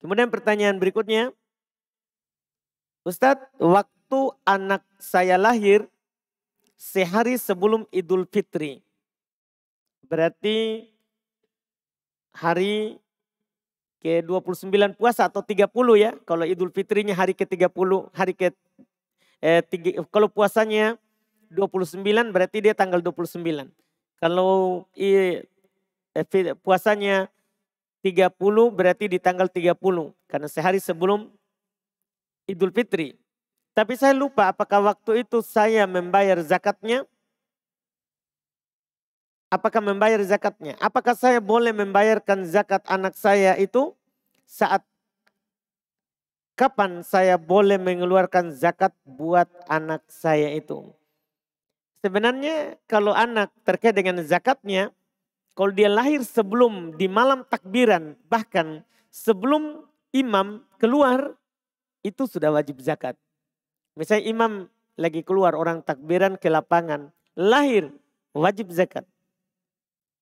Kemudian pertanyaan berikutnya, Ustadz, waktu Waktu anak saya lahir, sehari sebelum Idul Fitri. Berarti hari ke-29 puasa atau 30 ya. Kalau Idul Fitrinya hari ke-30, hari ke eh, tiga, kalau puasanya 29 berarti dia tanggal 29. Kalau eh, puasanya 30 berarti di tanggal 30 karena sehari sebelum Idul Fitri. Tapi saya lupa apakah waktu itu saya membayar zakatnya? Apakah membayar zakatnya? Apakah saya boleh membayarkan zakat anak saya itu saat kapan saya boleh mengeluarkan zakat buat anak saya itu? Sebenarnya kalau anak terkait dengan zakatnya, kalau dia lahir sebelum di malam takbiran, bahkan sebelum imam keluar, itu sudah wajib zakat. Misalnya imam lagi keluar orang takbiran ke lapangan, lahir wajib zakat.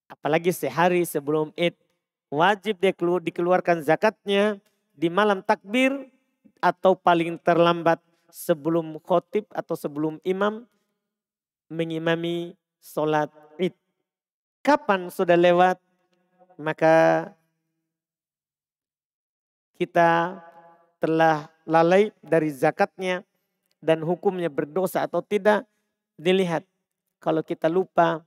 Apalagi sehari sebelum Id wajib dia dikeluarkan zakatnya di malam takbir atau paling terlambat sebelum khotib atau sebelum imam mengimami sholat Id. Kapan sudah lewat maka kita telah lalai dari zakatnya dan hukumnya berdosa atau tidak dilihat. Kalau kita lupa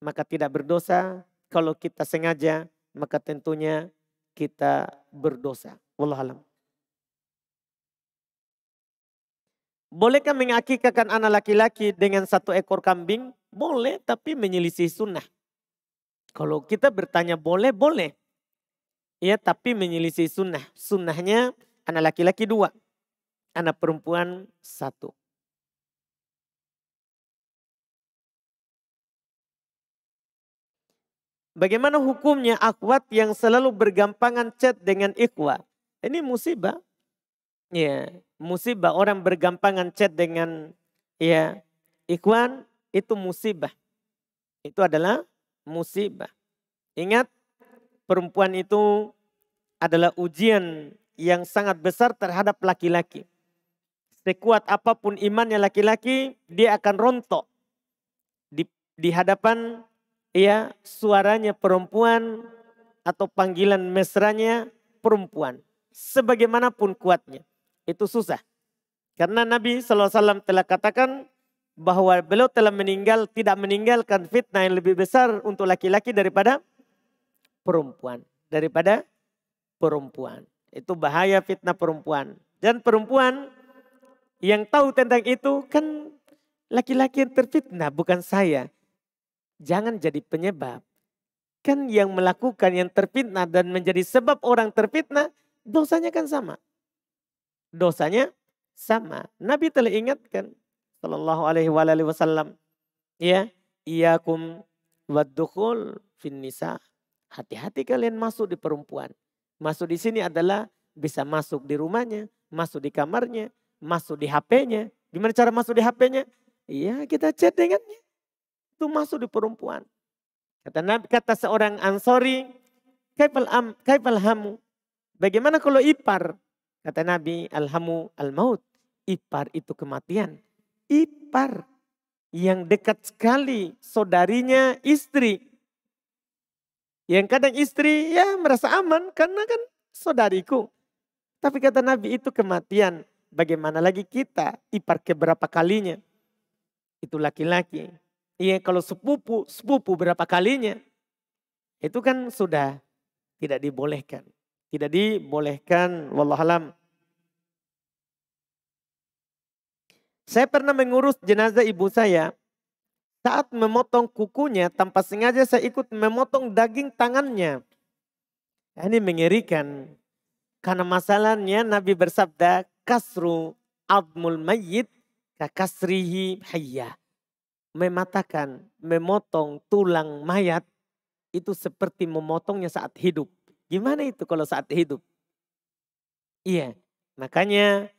maka tidak berdosa, kalau kita sengaja maka tentunya kita berdosa. Wallahualam. Bolehkah mengakikakan anak laki-laki dengan satu ekor kambing? Boleh, tapi menyelisih sunnah. Kalau kita bertanya boleh, boleh. Ya, tapi menyelisih sunnah. Sunnahnya anak laki-laki dua anak perempuan satu. Bagaimana hukumnya akhwat yang selalu bergampangan chat dengan ikhwa? Ini musibah. Ya, musibah orang bergampangan chat dengan ya ikhwan itu musibah. Itu adalah musibah. Ingat perempuan itu adalah ujian yang sangat besar terhadap laki-laki. Sekuat apapun imannya laki-laki, dia akan rontok di, di hadapan ya suaranya perempuan atau panggilan mesranya perempuan. Sebagaimanapun kuatnya. Itu susah. Karena Nabi SAW telah katakan bahwa beliau telah meninggal, tidak meninggalkan fitnah yang lebih besar untuk laki-laki daripada perempuan. Daripada perempuan. Itu bahaya fitnah perempuan. Dan perempuan yang tahu tentang itu kan laki-laki yang terfitnah bukan saya. Jangan jadi penyebab. Kan yang melakukan yang terfitnah dan menjadi sebab orang terfitnah dosanya kan sama. Dosanya sama. Nabi telah ingatkan sallallahu alaihi wa alihi wasallam ya iyakum waddukhul fin nisa. Hati-hati kalian masuk di perempuan. Masuk di sini adalah bisa masuk di rumahnya, masuk di kamarnya, masuk di HP-nya. Gimana cara masuk di HP-nya? Iya kita chat dengannya. Itu masuk di perempuan. Kata Nabi, kata seorang ansori, kaifal, am, kaifal hamu. Bagaimana kalau ipar? Kata Nabi, alhamu al-maut. Ipar itu kematian. Ipar yang dekat sekali saudarinya istri. Yang kadang istri ya merasa aman karena kan saudariku. Tapi kata Nabi itu kematian. Bagaimana lagi kita ipar keberapa kalinya? Itu laki-laki. Iya kalau sepupu, sepupu berapa kalinya? Itu kan sudah tidak dibolehkan. Tidak dibolehkan wallahualam. Saya pernah mengurus jenazah ibu saya. Saat memotong kukunya tanpa sengaja saya ikut memotong daging tangannya. Ini mengerikan. Karena masalahnya Nabi bersabda, kasru admul mayyit kakasrihi hayya. Mematakan, memotong tulang mayat itu seperti memotongnya saat hidup. Gimana itu kalau saat hidup? Iya, makanya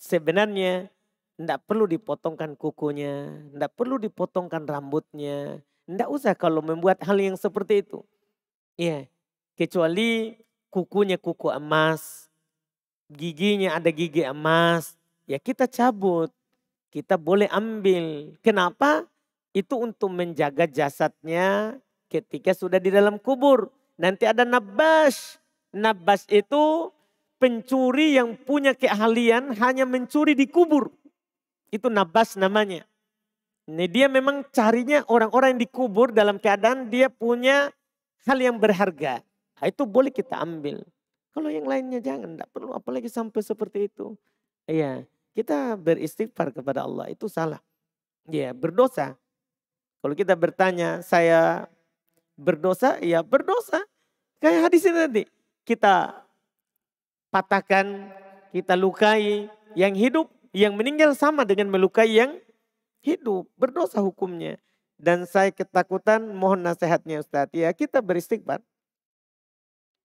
sebenarnya tidak perlu dipotongkan kukunya, tidak perlu dipotongkan rambutnya. Tidak usah kalau membuat hal yang seperti itu. Iya, kecuali kukunya kuku emas, giginya ada gigi emas, ya kita cabut. Kita boleh ambil. Kenapa? Itu untuk menjaga jasadnya ketika sudah di dalam kubur. Nanti ada nabas. Nabas itu pencuri yang punya keahlian hanya mencuri di kubur. Itu nabas namanya. Ini nah, dia memang carinya orang-orang yang dikubur dalam keadaan dia punya hal yang berharga. Nah, itu boleh kita ambil. Kalau yang lainnya jangan, tidak perlu apalagi sampai seperti itu. Iya, kita beristighfar kepada Allah itu salah. Iya, berdosa. Kalau kita bertanya, saya berdosa, ya berdosa. Kayak hadis ini tadi, kita patahkan, kita lukai yang hidup, yang meninggal sama dengan melukai yang hidup. Berdosa hukumnya. Dan saya ketakutan mohon nasihatnya Ustaz. Ya kita beristighfar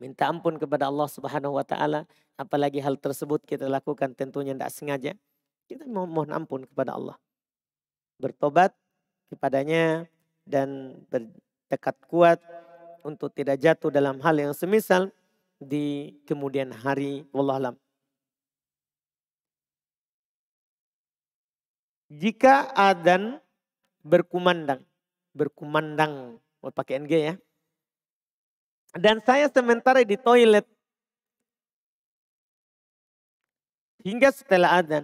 minta ampun kepada Allah Subhanahu wa taala, apalagi hal tersebut kita lakukan tentunya tidak sengaja, kita mohon ampun kepada Allah. Bertobat kepadanya dan bertekad kuat untuk tidak jatuh dalam hal yang semisal di kemudian hari wallahu alam. Jika adan berkumandang, berkumandang, mau pakai NG ya, dan saya sementara di toilet. Hingga setelah adzan.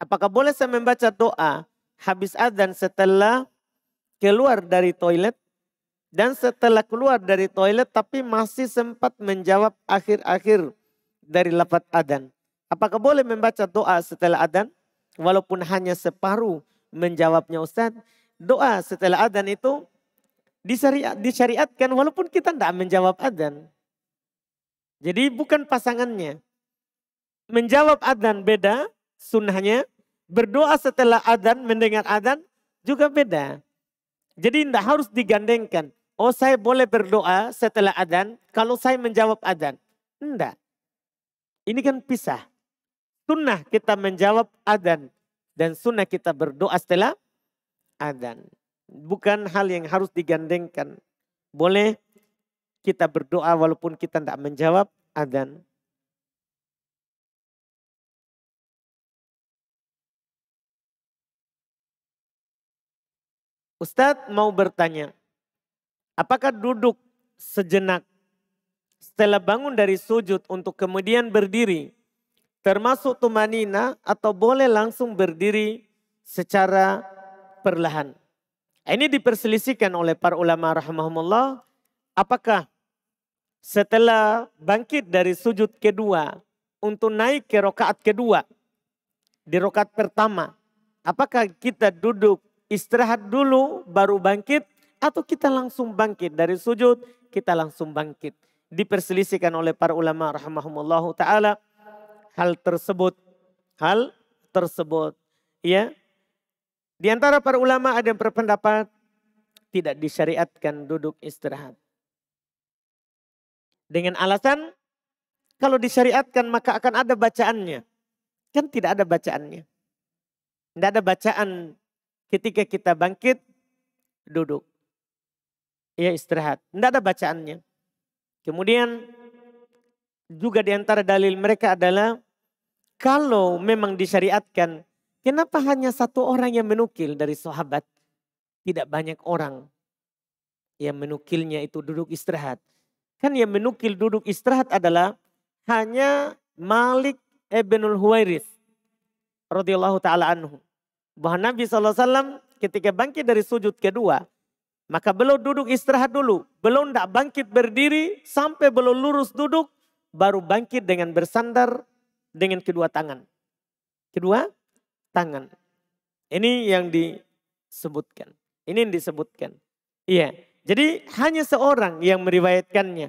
Apakah boleh saya membaca doa habis adzan setelah keluar dari toilet? Dan setelah keluar dari toilet tapi masih sempat menjawab akhir-akhir dari lapat adzan. Apakah boleh membaca doa setelah adzan? Walaupun hanya separuh menjawabnya Ustaz. Doa setelah adzan itu disyariat, disyariatkan walaupun kita tidak menjawab adzan. Jadi bukan pasangannya. Menjawab adzan beda sunnahnya. Berdoa setelah adzan, mendengar adzan juga beda. Jadi tidak harus digandengkan. Oh saya boleh berdoa setelah adzan kalau saya menjawab adzan. Tidak. Ini kan pisah. Sunnah kita menjawab adzan dan sunnah kita berdoa setelah adzan. Bukan hal yang harus digandengkan. Boleh kita berdoa walaupun kita tidak menjawab adzan. Ustadz mau bertanya, apakah duduk sejenak setelah bangun dari sujud untuk kemudian berdiri termasuk tumanina atau boleh langsung berdiri secara perlahan. Ini diperselisihkan oleh para ulama rahimahumullah. Apakah setelah bangkit dari sujud kedua untuk naik ke rokaat kedua di rokaat pertama. Apakah kita duduk istirahat dulu baru bangkit atau kita langsung bangkit dari sujud kita langsung bangkit. Diperselisihkan oleh para ulama rahimahumullah taala hal tersebut hal tersebut ya di antara para ulama ada yang berpendapat tidak disyariatkan duduk istirahat. Dengan alasan kalau disyariatkan maka akan ada bacaannya. Kan tidak ada bacaannya. Tidak ada bacaan ketika kita bangkit duduk. Ya istirahat. Tidak ada bacaannya. Kemudian juga di antara dalil mereka adalah kalau memang disyariatkan Kenapa hanya satu orang yang menukil dari sahabat? Tidak banyak orang yang menukilnya itu duduk istirahat. Kan yang menukil duduk istirahat adalah hanya Malik Ibnul Huwairis radhiyallahu taala anhu. Bahwa Nabi SAW ketika bangkit dari sujud kedua, maka beliau duduk istirahat dulu. belum tidak bangkit berdiri sampai belum lurus duduk, baru bangkit dengan bersandar dengan kedua tangan. Kedua, tangan. Ini yang disebutkan. Ini yang disebutkan. Iya. Jadi hanya seorang yang meriwayatkannya.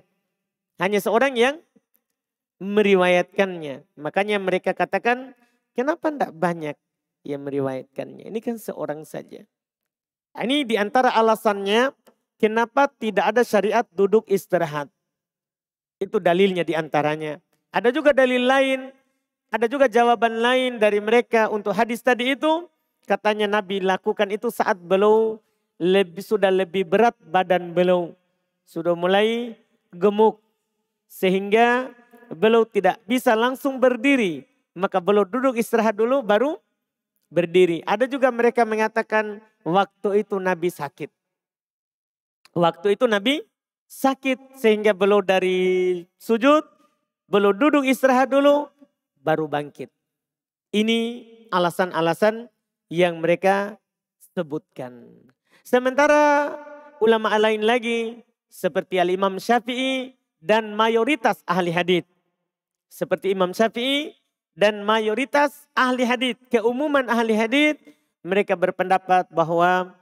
Hanya seorang yang meriwayatkannya. Makanya mereka katakan, kenapa tidak banyak yang meriwayatkannya? Ini kan seorang saja. Ini diantara alasannya kenapa tidak ada syariat duduk istirahat. Itu dalilnya diantaranya. Ada juga dalil lain ada juga jawaban lain dari mereka untuk hadis tadi itu. Katanya Nabi lakukan itu saat beliau lebih sudah lebih berat badan beliau. Sudah mulai gemuk. Sehingga beliau tidak bisa langsung berdiri. Maka beliau duduk istirahat dulu baru berdiri. Ada juga mereka mengatakan waktu itu Nabi sakit. Waktu itu Nabi sakit sehingga beliau dari sujud, beliau duduk istirahat dulu, baru bangkit. Ini alasan-alasan yang mereka sebutkan. Sementara ulama lain lagi seperti Al-Imam Syafi'i dan mayoritas ahli hadith. Seperti Imam Syafi'i dan mayoritas ahli hadith. Keumuman ahli hadith mereka berpendapat bahwa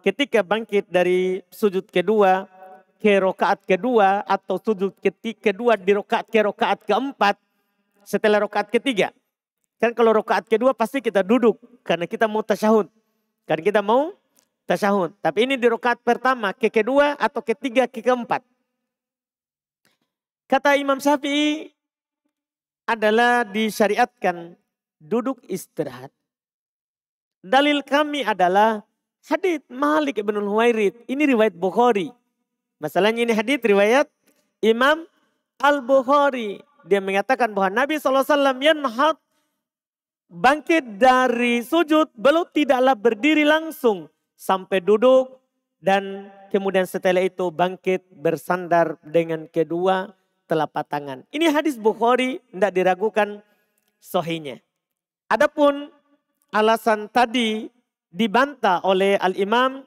ketika bangkit dari sujud kedua ke rokaat kedua atau sujud ketika kedua di rokaat ke rokaat keempat setelah rokaat ketiga. Kan kalau rokaat kedua pasti kita duduk karena kita mau tasyahud. Karena kita mau tasyahud. Tapi ini di rokaat pertama, ke kedua atau ketiga, ke keempat. Kata Imam Syafi'i adalah disyariatkan duduk istirahat. Dalil kami adalah hadith Malik ibn Huwairid. Ini riwayat Bukhari. Masalahnya ini hadith riwayat Imam Al-Bukhari. Dia mengatakan bahwa Nabi SAW yanhat bangkit dari sujud belum tidaklah berdiri langsung sampai duduk dan kemudian setelah itu bangkit bersandar dengan kedua telapak tangan. Ini hadis Bukhari tidak diragukan sohinya. Adapun alasan tadi dibantah oleh Al-Imam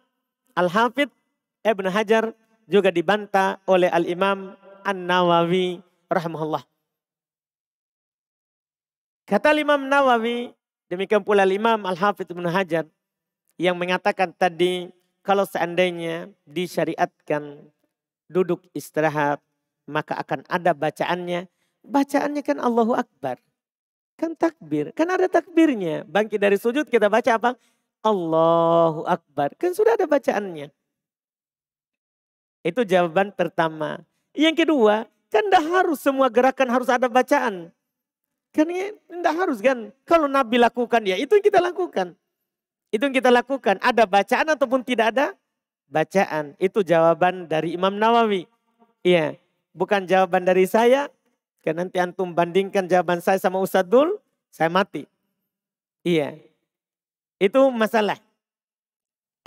Al-Hafidh Ibn Hajar juga dibantah oleh Al-Imam An-Nawawi rahimahullah. Kata Imam Nawawi, demikian pula Imam Al-Hafidh Ibn Hajar yang mengatakan tadi kalau seandainya disyariatkan duduk istirahat maka akan ada bacaannya. Bacaannya kan Allahu Akbar. Kan takbir, kan ada takbirnya. Bangkit dari sujud kita baca apa? Allahu Akbar. Kan sudah ada bacaannya. Itu jawaban pertama. Yang kedua, kan dah harus semua gerakan harus ada bacaan. Kan ini tidak harus kan. Kalau Nabi lakukan ya itu yang kita lakukan. Itu yang kita lakukan. Ada bacaan ataupun tidak ada bacaan. Itu jawaban dari Imam Nawawi. Iya. Bukan jawaban dari saya. karena nanti antum bandingkan jawaban saya sama Ustadz Saya mati. Iya. Itu masalah.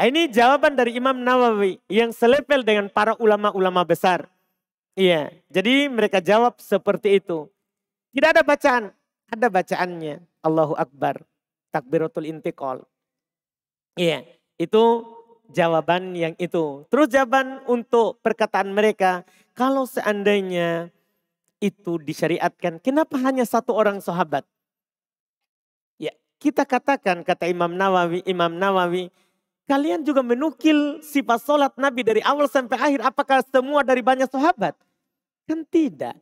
Ini jawaban dari Imam Nawawi yang selepel dengan para ulama-ulama besar. Iya, jadi mereka jawab seperti itu. Tidak ada bacaan, ada bacaannya. Allahu Akbar, takbiratul intiqol. Iya, itu jawaban yang itu. Terus jawaban untuk perkataan mereka, kalau seandainya itu disyariatkan, kenapa hanya satu orang sahabat? Ya, kita katakan kata Imam Nawawi, Imam Nawawi, kalian juga menukil sifat sholat Nabi dari awal sampai akhir, apakah semua dari banyak sahabat? Kan tidak.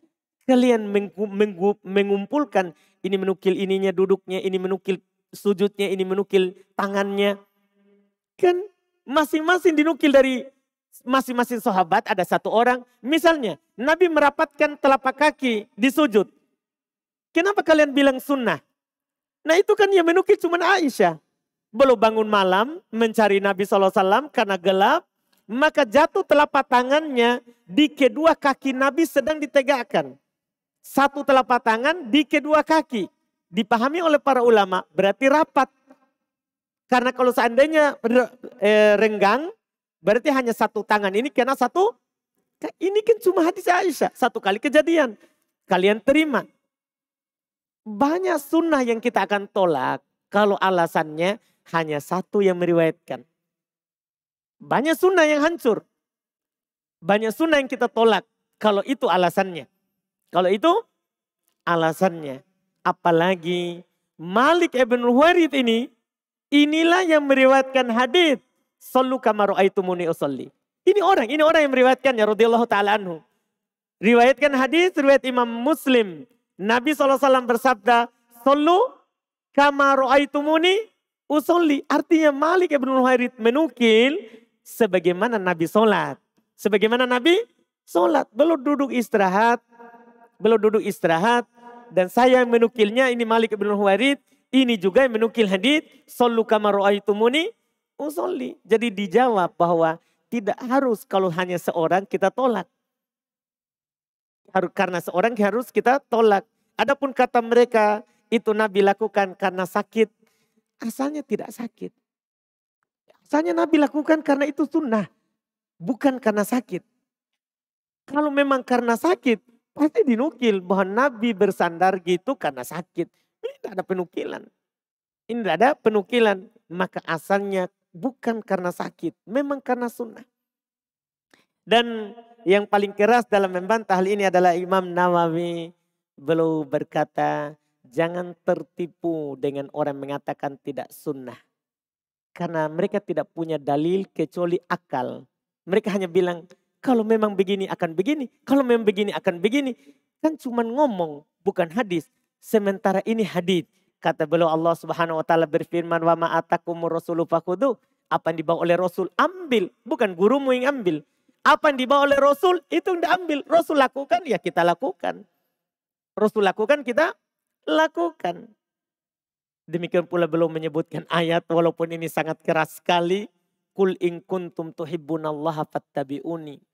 Kalian mengumpulkan ini menukil ininya duduknya, ini menukil sujudnya, ini menukil tangannya. Kan masing-masing dinukil dari masing-masing sahabat ada satu orang. Misalnya Nabi merapatkan telapak kaki di sujud. Kenapa kalian bilang sunnah? Nah itu kan yang menukil cuma Aisyah. Belum bangun malam mencari Nabi SAW karena gelap. Maka jatuh telapak tangannya di kedua kaki Nabi sedang ditegakkan satu telapak tangan di kedua kaki. Dipahami oleh para ulama berarti rapat. Karena kalau seandainya eh, renggang berarti hanya satu tangan ini karena satu ini kan cuma hadis Aisyah satu kali kejadian kalian terima banyak sunnah yang kita akan tolak kalau alasannya hanya satu yang meriwayatkan banyak sunnah yang hancur banyak sunnah yang kita tolak kalau itu alasannya kalau itu alasannya. Apalagi Malik ibn Warid ini, inilah yang meriwayatkan hadith. Sallu kamaruaitumuni aitumuni usalli. Ini orang, ini orang yang meriwayatkannya radhiyallahu taala anhu. Riwayatkan hadis riwayat Imam Muslim. Nabi SAW bersabda, "Sallu kama ra'aitumuni usolli." Artinya Malik Ibn Huwairits menukil sebagaimana Nabi salat. Sebagaimana Nabi salat, belum duduk istirahat, beliau duduk istirahat dan saya yang menukilnya ini Malik bin Huwarid, ini juga yang menukil hadis sallu kama raaitumuni usolli. Jadi dijawab bahwa tidak harus kalau hanya seorang kita tolak. Harus karena seorang harus kita tolak. Adapun kata mereka itu Nabi lakukan karena sakit, asalnya tidak sakit. Asalnya Nabi lakukan karena itu sunnah, bukan karena sakit. Kalau memang karena sakit, Pasti dinukil bahwa Nabi bersandar gitu karena sakit. Ini tidak ada penukilan. Ini tidak ada penukilan. Maka asalnya bukan karena sakit. Memang karena sunnah. Dan yang paling keras dalam membantah hal ini adalah Imam Nawawi. Beliau berkata, jangan tertipu dengan orang mengatakan tidak sunnah. Karena mereka tidak punya dalil kecuali akal. Mereka hanya bilang, kalau memang begini akan begini, kalau memang begini akan begini. Kan cuma ngomong, bukan hadis. Sementara ini hadis. Kata beliau Allah Subhanahu wa taala berfirman, "Wa ma rasulu Apa yang dibawa oleh Rasul ambil, bukan gurumu yang ambil. Apa yang dibawa oleh Rasul itu yang ambil. Rasul lakukan ya kita lakukan. Rasul lakukan kita lakukan. Demikian pula belum menyebutkan ayat walaupun ini sangat keras sekali. Kul in kuntum tuhibbunallaha fattabi'uni.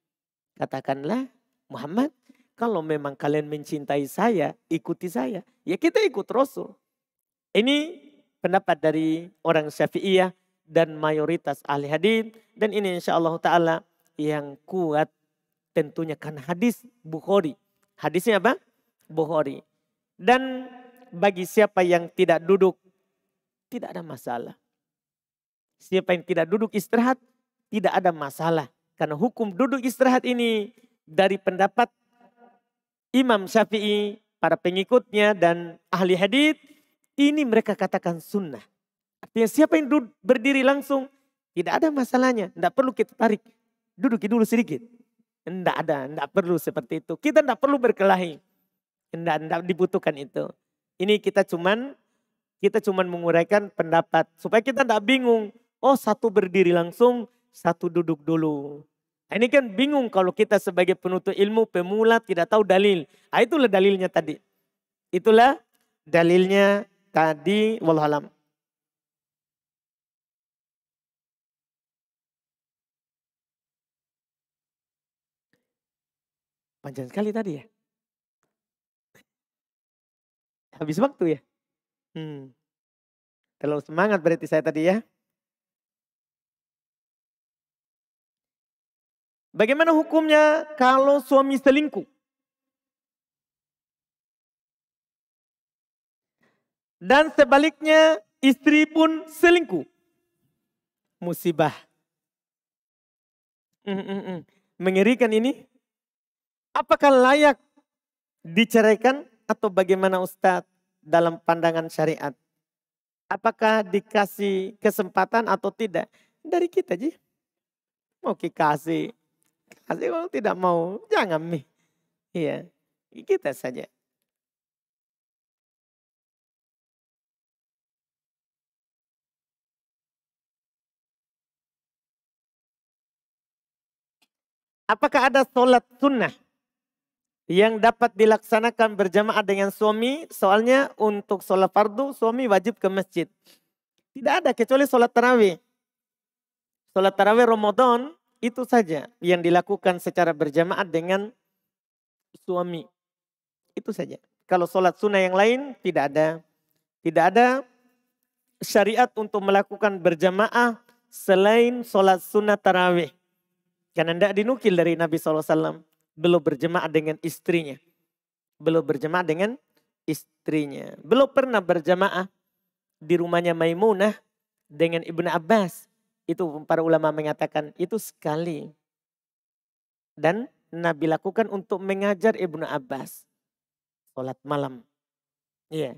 Katakanlah, Muhammad, kalau memang kalian mencintai saya, ikuti saya. Ya kita ikut Rasul. Ini pendapat dari orang Syafi'iyah dan mayoritas ahli hadis dan ini insya Allah taala yang kuat tentunya kan hadis Bukhari. Hadisnya apa? Bukhari. Dan bagi siapa yang tidak duduk tidak ada masalah. Siapa yang tidak duduk istirahat tidak ada masalah. Karena hukum duduk istirahat ini dari pendapat Imam Syafi'i, para pengikutnya dan ahli hadis ini mereka katakan sunnah. Artinya siapa yang duduk, berdiri langsung, tidak ada masalahnya. Tidak perlu kita tarik. Duduki dulu sedikit. Tidak ada, tidak perlu seperti itu. Kita tidak perlu berkelahi. Tidak, tidak dibutuhkan itu. Ini kita cuman kita cuman menguraikan pendapat supaya kita tidak bingung. Oh satu berdiri langsung, satu duduk dulu. Nah, ini kan bingung kalau kita sebagai penutup ilmu, pemula tidak tahu dalil. Nah, itulah dalilnya tadi. Itulah dalilnya tadi Wallahualam. Panjang sekali tadi ya. Habis waktu ya. Hmm. Terlalu semangat berarti saya tadi ya. Bagaimana hukumnya kalau suami selingkuh? Dan sebaliknya istri pun selingkuh. Musibah. Hmm, hmm, hmm. Mengerikan ini. Apakah layak diceraikan atau bagaimana Ustadz dalam pandangan syariat? Apakah dikasih kesempatan atau tidak? Dari kita aja. Mau dikasih Asli kalau tidak mau, jangan mi, Iya, kita saja. Apakah ada sholat sunnah yang dapat dilaksanakan berjamaah dengan suami? Soalnya untuk sholat fardu suami wajib ke masjid. Tidak ada kecuali sholat tarawih. Sholat tarawih Ramadan itu saja yang dilakukan secara berjamaah dengan suami. Itu saja. Kalau sholat sunnah yang lain tidak ada. Tidak ada syariat untuk melakukan berjamaah selain sholat sunnah tarawih. Karena tidak dinukil dari Nabi SAW. Belum berjamaah dengan istrinya. Belum berjamaah dengan istrinya. Belum pernah berjamaah di rumahnya Maimunah dengan Ibnu Abbas. Itu para ulama mengatakan itu sekali. Dan Nabi lakukan untuk mengajar Ibnu Abbas. Sholat malam. Iya. Yeah.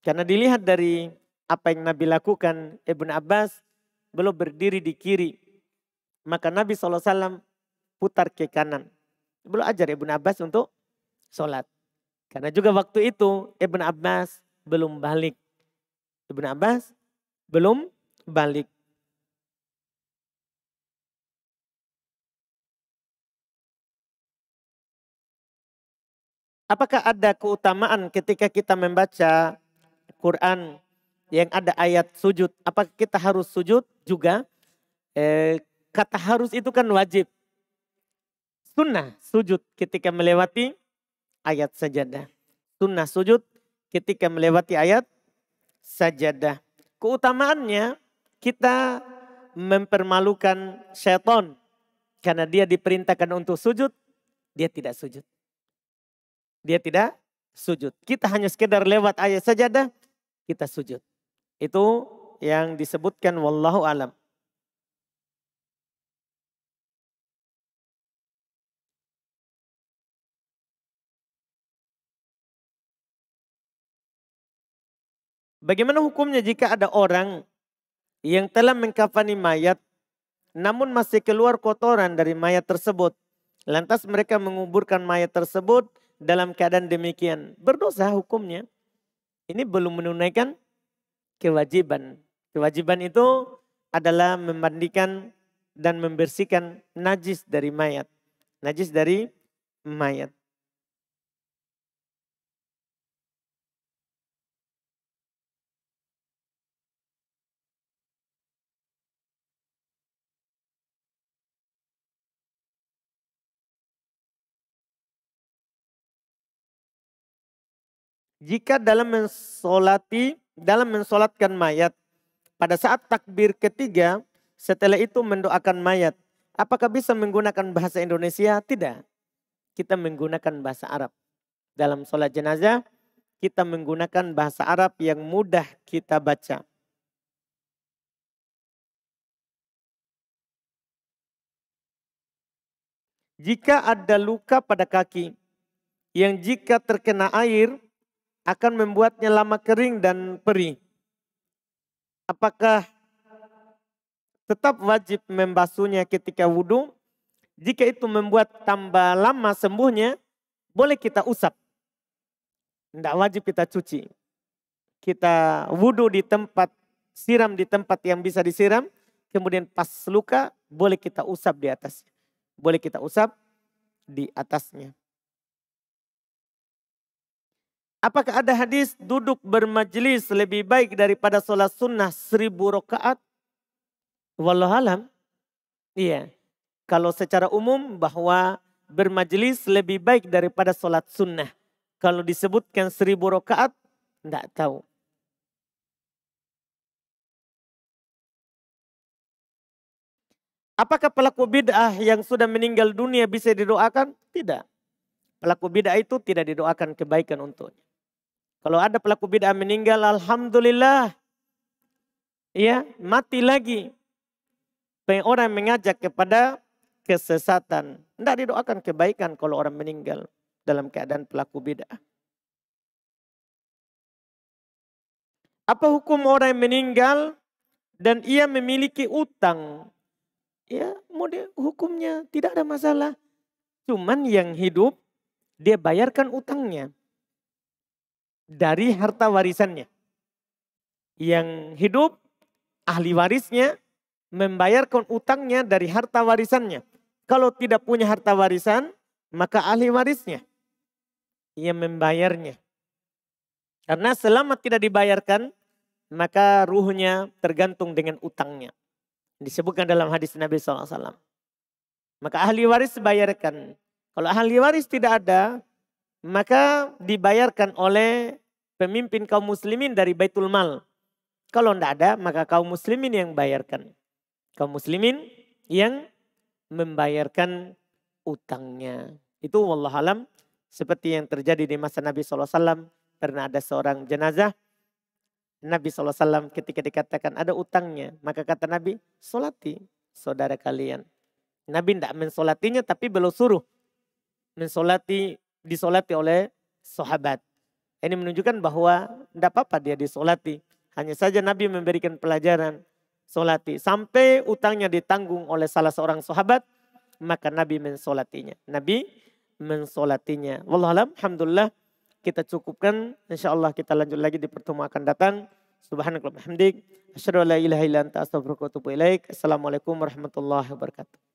Karena dilihat dari apa yang Nabi lakukan, Ibnu Abbas belum berdiri di kiri. Maka Nabi SAW putar ke kanan. Belum ajar Ibnu Abbas untuk sholat. Karena juga waktu itu Ibnu Abbas belum balik. Ibnu Abbas belum balik. Apakah ada keutamaan ketika kita membaca Quran yang ada ayat sujud? Apakah kita harus sujud juga? Eh, kata harus itu kan wajib. Sunnah sujud ketika melewati ayat sajadah. Sunnah sujud ketika melewati ayat sajadah. Keutamaannya kita mempermalukan syaitan. karena dia diperintahkan untuk sujud, dia tidak sujud dia tidak sujud. Kita hanya sekedar lewat ayat sajadah, kita sujud. Itu yang disebutkan wallahu alam. Bagaimana hukumnya jika ada orang yang telah mengkafani mayat namun masih keluar kotoran dari mayat tersebut? Lantas mereka menguburkan mayat tersebut dalam keadaan demikian. Berdosa hukumnya. Ini belum menunaikan kewajiban. Kewajiban itu adalah memandikan dan membersihkan najis dari mayat. Najis dari mayat. jika dalam mensolati, dalam mensolatkan mayat, pada saat takbir ketiga, setelah itu mendoakan mayat, apakah bisa menggunakan bahasa Indonesia? Tidak. Kita menggunakan bahasa Arab. Dalam sholat jenazah, kita menggunakan bahasa Arab yang mudah kita baca. Jika ada luka pada kaki yang jika terkena air akan membuatnya lama kering dan perih. Apakah tetap wajib membasuhnya ketika wudhu? Jika itu membuat tambah lama sembuhnya, boleh kita usap. Tidak wajib kita cuci. Kita wudhu di tempat, siram di tempat yang bisa disiram. Kemudian pas luka, boleh kita usap di atasnya. Boleh kita usap di atasnya. Apakah ada hadis duduk bermajlis lebih baik daripada sholat sunnah seribu rakaat? alam. Iya. Kalau secara umum bahwa bermajlis lebih baik daripada sholat sunnah. Kalau disebutkan seribu rakaat, tidak tahu. Apakah pelaku bid'ah yang sudah meninggal dunia bisa didoakan? Tidak. Pelaku bid'ah itu tidak didoakan kebaikan untuknya. Kalau ada pelaku bid'ah meninggal, alhamdulillah. Ya, mati lagi. Orang mengajak kepada kesesatan. Tidak didoakan kebaikan kalau orang meninggal dalam keadaan pelaku bid'ah. Apa hukum orang yang meninggal dan ia memiliki utang? Ya, mode hukumnya tidak ada masalah. Cuman yang hidup dia bayarkan utangnya dari harta warisannya. Yang hidup, ahli warisnya membayarkan utangnya dari harta warisannya. Kalau tidak punya harta warisan, maka ahli warisnya ia membayarnya. Karena selama tidak dibayarkan, maka ruhnya tergantung dengan utangnya. Disebutkan dalam hadis Nabi SAW. Maka ahli waris bayarkan. Kalau ahli waris tidak ada, maka dibayarkan oleh pemimpin kaum muslimin dari Baitul Mal. Kalau tidak ada, maka kaum muslimin yang bayarkan. Kaum muslimin yang membayarkan utangnya. Itu wallahualam seperti yang terjadi di masa Nabi SAW. Pernah ada seorang jenazah. Nabi SAW ketika dikatakan ada utangnya. Maka kata Nabi, solati saudara kalian. Nabi tidak mensolatinya tapi belum suruh. Mensolati disolati oleh sahabat. Ini menunjukkan bahwa tidak apa-apa dia disolati. Hanya saja Nabi memberikan pelajaran solati. Sampai utangnya ditanggung oleh salah seorang sahabat, maka Nabi mensolatinya. Nabi mensolatinya. Wallahualam, Alhamdulillah kita cukupkan. Insya Allah kita lanjut lagi di pertemuan akan datang. Subhanallah, hamdik. Assalamualaikum warahmatullahi wabarakatuh.